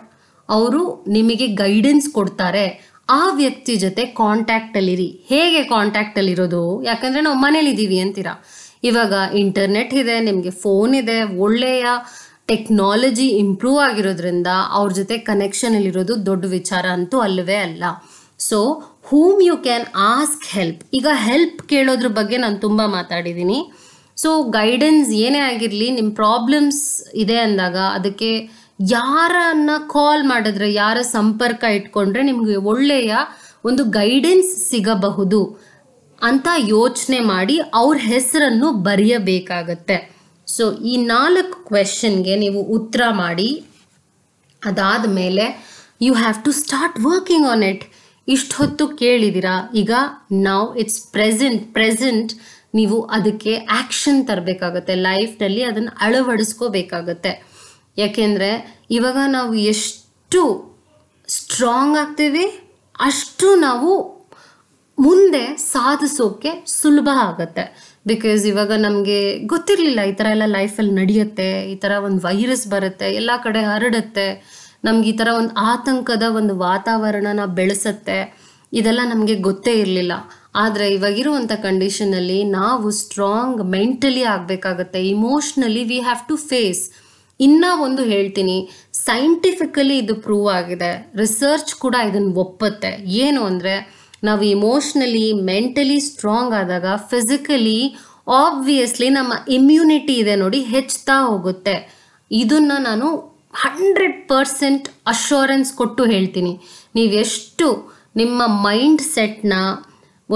ಅವರು ನಿಮಗೆ ಗೈಡೆನ್ಸ್ ಕೊಡ್ತಾರೆ ಆ ವ್ಯಕ್ತಿ ಜೊತೆ ಕಾಂಟ್ಯಾಕ್ಟಲ್ಲಿರಿ ಹೇಗೆ ಕಾಂಟ್ಯಾಕ್ಟಲ್ಲಿರೋದು ಯಾಕಂದರೆ ನಾವು ಮನೇಲಿದ್ದೀವಿ ಅಂತೀರಾ ಇವಾಗ ಇಂಟರ್ನೆಟ್ ಇದೆ ನಿಮಗೆ ಫೋನ್ ಇದೆ ಒಳ್ಳೆಯ ಟೆಕ್ನಾಲಜಿ ಇಂಪ್ರೂವ್ ಆಗಿರೋದ್ರಿಂದ ಅವ್ರ ಜೊತೆ ಕನೆಕ್ಷನಲ್ಲಿರೋದು ದೊಡ್ಡ ವಿಚಾರ ಅಂತೂ ಅಲ್ಲವೇ ಅಲ್ಲ so whom you can ask help ಈಗ ಹೆಲ್ಪ್ ಕೇಳೋದ್ರ ಬಗ್ಗೆ ನಾನು ತುಂಬ ಮಾತಾಡಿದ್ದೀನಿ ಸೊ ಗೈಡೆನ್ಸ್ ಏನೇ ಆಗಿರಲಿ ನಿಮ್ಮ ಪ್ರಾಬ್ಲಮ್ಸ್ ಇದೆ ಅಂದಾಗ ಅದಕ್ಕೆ ಯಾರನ್ನ ಕಾಲ್ ಮಾಡಿದ್ರೆ ಯಾರ ಸಂಪರ್ಕ ಇಟ್ಕೊಂಡ್ರೆ ನಿಮಗೆ ಒಳ್ಳೆಯ ಒಂದು ಗೈಡೆನ್ಸ್ ಸಿಗಬಹುದು ಅಂತ ಯೋಚನೆ ಮಾಡಿ ಅವ್ರ ಹೆಸರನ್ನು ಬರೆಯಬೇಕಾಗತ್ತೆ ಸೊ ಈ ನಾಲ್ಕು ಕ್ವೆಶನ್ಗೆ ನೀವು ಉತ್ತರ ಮಾಡಿ ಅದಾದ ಮೇಲೆ you have to start working on it ಇಷ್ಟು ಹೊತ್ತು ಕೇಳಿದ್ದೀರಾ ಈಗ ನಾವು ಇಟ್ಸ್ ಪ್ರೆಸೆಂಟ್ ಪ್ರೆಸೆಂಟ್ ನೀವು ಅದಕ್ಕೆ ಆ್ಯಕ್ಷನ್ ತರಬೇಕಾಗತ್ತೆ ಲೈಫ್ನಲ್ಲಿ ಅದನ್ನು ಅಳವಡಿಸ್ಕೋಬೇಕಾಗತ್ತೆ ಯಾಕೆಂದರೆ ಇವಾಗ ನಾವು ಎಷ್ಟು ಸ್ಟ್ರಾಂಗ್ ಆಗ್ತೀವಿ ಅಷ್ಟು ನಾವು ಮುಂದೆ ಸಾಧಿಸೋಕ್ಕೆ ಸುಲಭ ಆಗುತ್ತೆ ಬಿಕಾಸ್ ಇವಾಗ ನಮಗೆ ಗೊತ್ತಿರಲಿಲ್ಲ ಈ ಥರ ಎಲ್ಲ ಲೈಫಲ್ಲಿ ನಡೆಯುತ್ತೆ ಈ ಥರ ಒಂದು ವೈರಸ್ ಬರುತ್ತೆ ಎಲ್ಲ ಕಡೆ ಹರಡುತ್ತೆ ನಮ್ಗೆ ಈ ಥರ ಒಂದು ಆತಂಕದ ಒಂದು ವಾತಾವರಣನ ಬೆಳೆಸತ್ತೆ ಇದೆಲ್ಲ ನಮಗೆ ಗೊತ್ತೇ ಇರಲಿಲ್ಲ ಆದರೆ ಇವಾಗಿರುವಂಥ ಕಂಡೀಷನಲ್ಲಿ ನಾವು ಸ್ಟ್ರಾಂಗ್ ಮೆಂಟಲಿ ಆಗಬೇಕಾಗತ್ತೆ emotionally we have to face ಇನ್ನ ಒಂದು ಹೇಳ್ತೀನಿ ಸೈಂಟಿಫಿಕಲಿ ಇದು ಪ್ರೂವ್ ಆಗಿದೆ ರಿಸರ್ಚ್ ಕೂಡ ಇದನ್ನು ಒಪ್ಪುತ್ತೆ ಏನು ಅಂದರೆ ನಾವು ಇಮೋಷ್ನಲಿ ಮೆಂಟಲಿ ಸ್ಟ್ರಾಂಗ್ ಆದಾಗ ಫಿಸಿಕಲಿ ಆಬ್ವಿಯಸ್ಲಿ ನಮ್ಮ ಇಮ್ಯುನಿಟಿ ಇದೆ ನೋಡಿ ಹೆಚ್ಚುತ್ತಾ ಹೋಗುತ್ತೆ ಇದನ್ನು ನಾನು ಹಂಡ್ರೆಡ್ ಪರ್ಸೆಂಟ್ ಅಶ್ಯೂರೆನ್ಸ್ ಕೊಟ್ಟು ಹೇಳ್ತೀನಿ ನೀವೆಷ್ಟು ನಿಮ್ಮ ಮೈಂಡ್ ಸೆಟ್ನ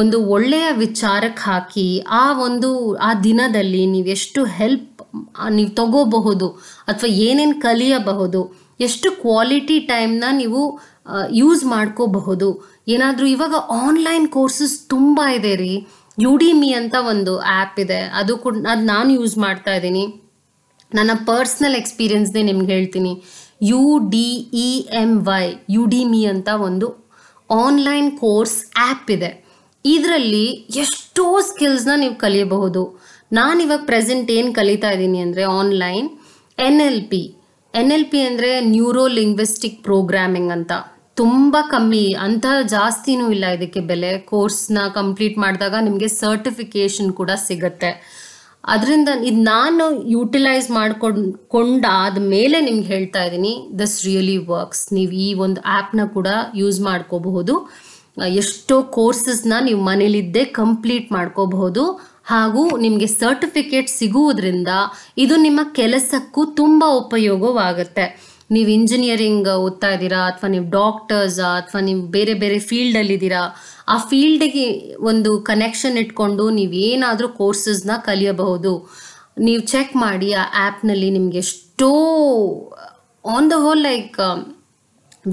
ಒಂದು ಒಳ್ಳೆಯ ವಿಚಾರಕ್ಕೆ ಹಾಕಿ ಆ ಒಂದು ಆ ದಿನದಲ್ಲಿ ನೀವೆಷ್ಟು ಹೆಲ್ಪ್ ನೀವು ತಗೋಬಹುದು ಅಥವಾ ಏನೇನು ಕಲಿಯಬಹುದು ಎಷ್ಟು ಕ್ವಾಲಿಟಿ ಟೈಮ್ನ ನೀವು ಯೂಸ್ ಮಾಡ್ಕೋಬಹುದು ಏನಾದರೂ ಇವಾಗ ಆನ್ಲೈನ್ ಕೋರ್ಸಸ್ ತುಂಬ ಇದೆ ರೀ ಯುಡಿಮಿ ಅಂತ ಒಂದು ಆ್ಯಪ್ ಇದೆ ಅದು ಕೂಡ ಅದು ನಾನು ಯೂಸ್ ಮಾಡ್ತಾ ಇದ್ದೀನಿ ನನ್ನ ಪರ್ಸ್ನಲ್ ಎಕ್ಸ್ಪೀರಿಯನ್ಸ್ನೇ ನಿಮ್ಗೆ ಹೇಳ್ತೀನಿ U D E M Y Udemy ಅಂತ ಒಂದು ಆನ್ಲೈನ್ ಕೋರ್ಸ್ ಆ್ಯಪ್ ಇದೆ ಇದರಲ್ಲಿ ಎಷ್ಟೋ ಸ್ಕಿಲ್ಸ್ನ ನೀವು ಕಲಿಯಬಹುದು ನಾನು ಇವಾಗ ಪ್ರೆಸೆಂಟ್ ಏನು ಕಲಿತಾ ಇದ್ದೀನಿ ಅಂದರೆ online N L P N L P ಅಂದರೆ ನ್ಯೂರೋ ಲಿಂಗ್ವಿಸ್ಟಿಕ್ ಪ್ರೋಗ್ರಾಮಿಂಗ್ ಅಂತ ತುಂಬ ಕಮ್ಮಿ ಅಂತ ಜಾಸ್ತಿನೂ ಇಲ್ಲ ಇದಕ್ಕೆ ಬೆಲೆ ಕೋರ್ಸ್ನ ಕಂಪ್ಲೀಟ್ ಮಾಡಿದಾಗ ನಿಮಗೆ ಸರ್ಟಿಫಿಕೇಷನ್ ಕೂಡ ಸಿಗುತ್ತೆ ಅದರಿಂದ ಇದು ನಾನು ಯೂಟಿಲೈಸ್ ಮಾಡ್ಕೊಂಡಾದ ಮೇಲೆ ನಿಮ್ಗೆ ಹೇಳ್ತಾ ಇದ್ದೀನಿ ದಿಸ್ ರಿಯಲಿ ವರ್ಕ್ಸ್ ನೀವು ಈ ಒಂದು ಆ್ಯಪ್ನ ಕೂಡ ಯೂಸ್ ಮಾಡ್ಕೋಬಹುದು ಎಷ್ಟೋ ಕೋರ್ಸಸ್ನ ನೀವು ಮನೇಲಿದ್ದೇ ಕಂಪ್ಲೀಟ್ ಮಾಡ್ಕೋಬಹುದು ಹಾಗೂ ನಿಮಗೆ ಸರ್ಟಿಫಿಕೇಟ್ ಸಿಗುವುದರಿಂದ ಇದು ನಿಮ್ಮ ಕೆಲಸಕ್ಕೂ ತುಂಬ ಉಪಯೋಗವಾಗುತ್ತೆ ನೀವು ಇಂಜಿನಿಯರಿಂಗ್ ಓದ್ತಾ ಇದ್ದೀರಾ ಅಥವಾ ನೀವು ಡಾಕ್ಟರ್ಸ್ ಅಥವಾ ನೀವು ಬೇರೆ ಬೇರೆ ಫೀಲ್ಡಲ್ಲಿದ್ದೀರಾ ಆ ಫೀಲ್ಡ್ಗೆ ಒಂದು ಕನೆಕ್ಷನ್ ಇಟ್ಕೊಂಡು ನೀವು ಏನಾದರೂ ಕೋರ್ಸಸ್ನ ಕಲಿಯಬಹುದು ನೀವು ಚೆಕ್ ಮಾಡಿ ಆ ಆ್ಯಪ್ನಲ್ಲಿ ನಿಮಗೆ ಎಷ್ಟೋ on the whole like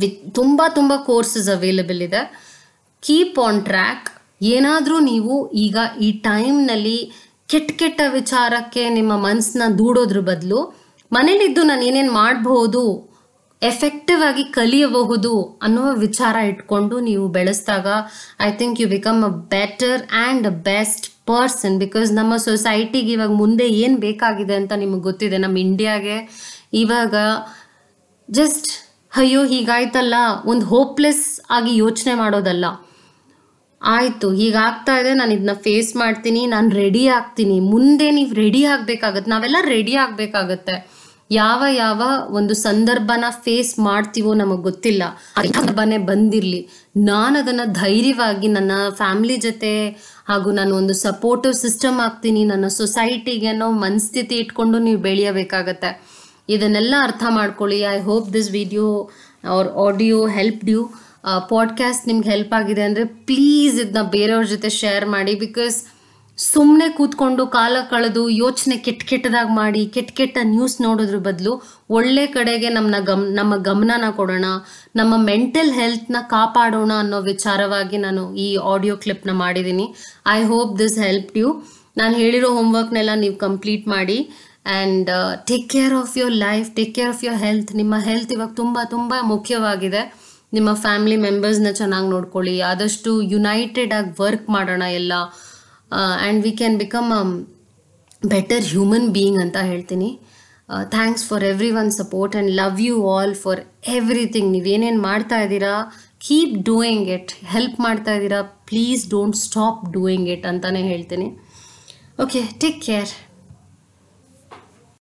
with ತುಂಬ ತುಂಬ ಕೋರ್ಸಸ್ ಅವೈಲಬಲ್ ಇದೆ ಕೀಪ್ ಆನ್ ಟ್ರ್ಯಾಕ್ ಏನಾದರೂ ನೀವು ಈಗ ಈ ಟೈಮ್ನಲ್ಲಿ ಕೆಟ್ಟ ಕೆಟ್ಟ ವಿಚಾರಕ್ಕೆ ನಿಮ್ಮ ಮನಸ್ಸನ್ನ ದೂಡೋದ್ರ ಬದಲು ಮನೇಲಿದ್ದು ನಾನು ಏನೇನು ಮಾಡಬಹುದು ಎಫೆಕ್ಟಿವ್ ಆಗಿ ಕಲಿಯಬಹುದು ಅನ್ನೋ ವಿಚಾರ ಇಟ್ಕೊಂಡು ನೀವು ಬೆಳೆಸಿದಾಗ I think you become a better and a best person because ನಮ್ಮ ಸೊಸೈಟಿಗೆ ಇವಾಗ ಮುಂದೆ ಏನು ಬೇಕಾಗಿದೆ ಅಂತ ನಿಮಗೆ ಗೊತ್ತಿದೆ ನಮ್ಮ ಇಂಡಿಯಾಗೆ ಇವಾಗ ಜಸ್ಟ್ ಅಯ್ಯೋ ಹೀಗಾಯ್ತಲ್ಲ ಒಂದು ಹೋಪ್ಲೆಸ್ ಆಗಿ ಯೋಚನೆ ಮಾಡೋದಲ್ಲ ಈಗ ಆಗ್ತಾ ಇದೆ ನಾನು ಇದನ್ನ ಫೇಸ್ ಮಾಡ್ತೀನಿ ನಾನು ರೆಡಿ ಆಗ್ತೀನಿ ಮುಂದೆ ನೀವು ರೆಡಿ ಆಗ್ಬೇಕಾಗತ್ತೆ ನಾವೆಲ್ಲ ರೆಡಿ ಆಗ್ಬೇಕಾಗತ್ತೆ ಯಾವ ಯಾವ ಒಂದು ಸಂದರ್ಭನ ಫೇಸ್ ಮಾಡ್ತೀವೋ ನಮಗೆ ಗೊತ್ತಿಲ್ಲ ಸಂದರ್ಭನೇ ಬಂದಿರಲಿ ನಾನು ಅದನ್ನು ಧೈರ್ಯವಾಗಿ ನನ್ನ ಫ್ಯಾಮಿಲಿ ಜೊತೆ ಹಾಗೂ ನಾನು ಒಂದು ಸಪೋರ್ಟಿವ್ ಸಿಸ್ಟಮ್ ಆಗ್ತೀನಿ ನನ್ನ ಸೊಸೈಟಿಗೆ ಅನ್ನೋ ಮನಸ್ಥಿತಿ ಇಟ್ಕೊಂಡು ನೀವು ಬೆಳೆಯಬೇಕಾಗತ್ತೆ ಇದನ್ನೆಲ್ಲ ಅರ್ಥ ಮಾಡ್ಕೊಳ್ಳಿ I hope this video or audio help you podcast ನಿಮ್ಗೆ ಹೆಲ್ಪ್ ಆಗಿದೆ ಅಂದರೆ ಪ್ಲೀಸ್ ಇದನ್ನ ಬೇರೆಯವ್ರ ಜೊತೆ ಶೇರ್ ಮಾಡಿ ಬಿಕಾಸ್ ಸುಮ್ಮನೆ ಕೂತ್ಕೊಂಡು ಕಾಲ ಕಳೆದು ಯೋಚನೆ ಕೆಟ್ಟ ಕೆಟ್ಟದಾಗಿ ಮಾಡಿ ಕೆಟ್ಟ ಕೆಟ್ಟ ನ್ಯೂಸ್ ನೋಡೋದ್ರ ಬದಲು ಒಳ್ಳೆ ಕಡೆಗೆ ನಮ್ಮನ್ನ ಗಮ್ ನಮ್ಮ ಗಮನನ ಕೊಡೋಣ ನಮ್ಮ ಮೆಂಟಲ್ ಹೆಲ್ತ್ನ ಕಾಪಾಡೋಣ ಅನ್ನೋ ವಿಚಾರವಾಗಿ ನಾನು ಈ ಆಡಿಯೋ ಕ್ಲಿಪ್ನ ಮಾಡಿದ್ದೀನಿ I hope this help you ನಾನು ಹೇಳಿರೋ ಹೋಮ್ವರ್ಕ್ನೆಲ್ಲ ನೀವು ಕಂಪ್ಲೀಟ್ ಮಾಡಿ and take care of your life take care of your health ನಿಮ್ಮ ಹೆಲ್ತ್ ಇವಾಗ ತುಂಬ ತುಂಬ ಮುಖ್ಯವಾಗಿದೆ ನಿಮ್ಮ ಫ್ಯಾಮಿಲಿ ಮೆಂಬರ್ಸ್ನ ಚೆನ್ನಾಗಿ ನೋಡ್ಕೊಳ್ಳಿ ಆದಷ್ಟು ಯುನೈಟೆಡ್ ಆಗಿ ವರ್ಕ್ ಮಾಡೋಣ ಎಲ್ಲ and we can become a better human being ಅಂತ ಹೇಳ್ತೀನಿ thanks for everyone support and love you all for everything ನೀವೇನೇನು ಮಾಡ್ತಾ ಇದ್ದೀರಾ ಕೀಪ್ ಡೂಯಿಂಗ್ ಇಟ್ ಹೆಲ್ಪ್ ಮಾಡ್ತಾ ಇದ್ದೀರಾ please don't stop doing it ಅಂತಲೇ ಹೇಳ್ತೀನಿ ಓಕೆ ಟೇಕ್ ಕೇರ್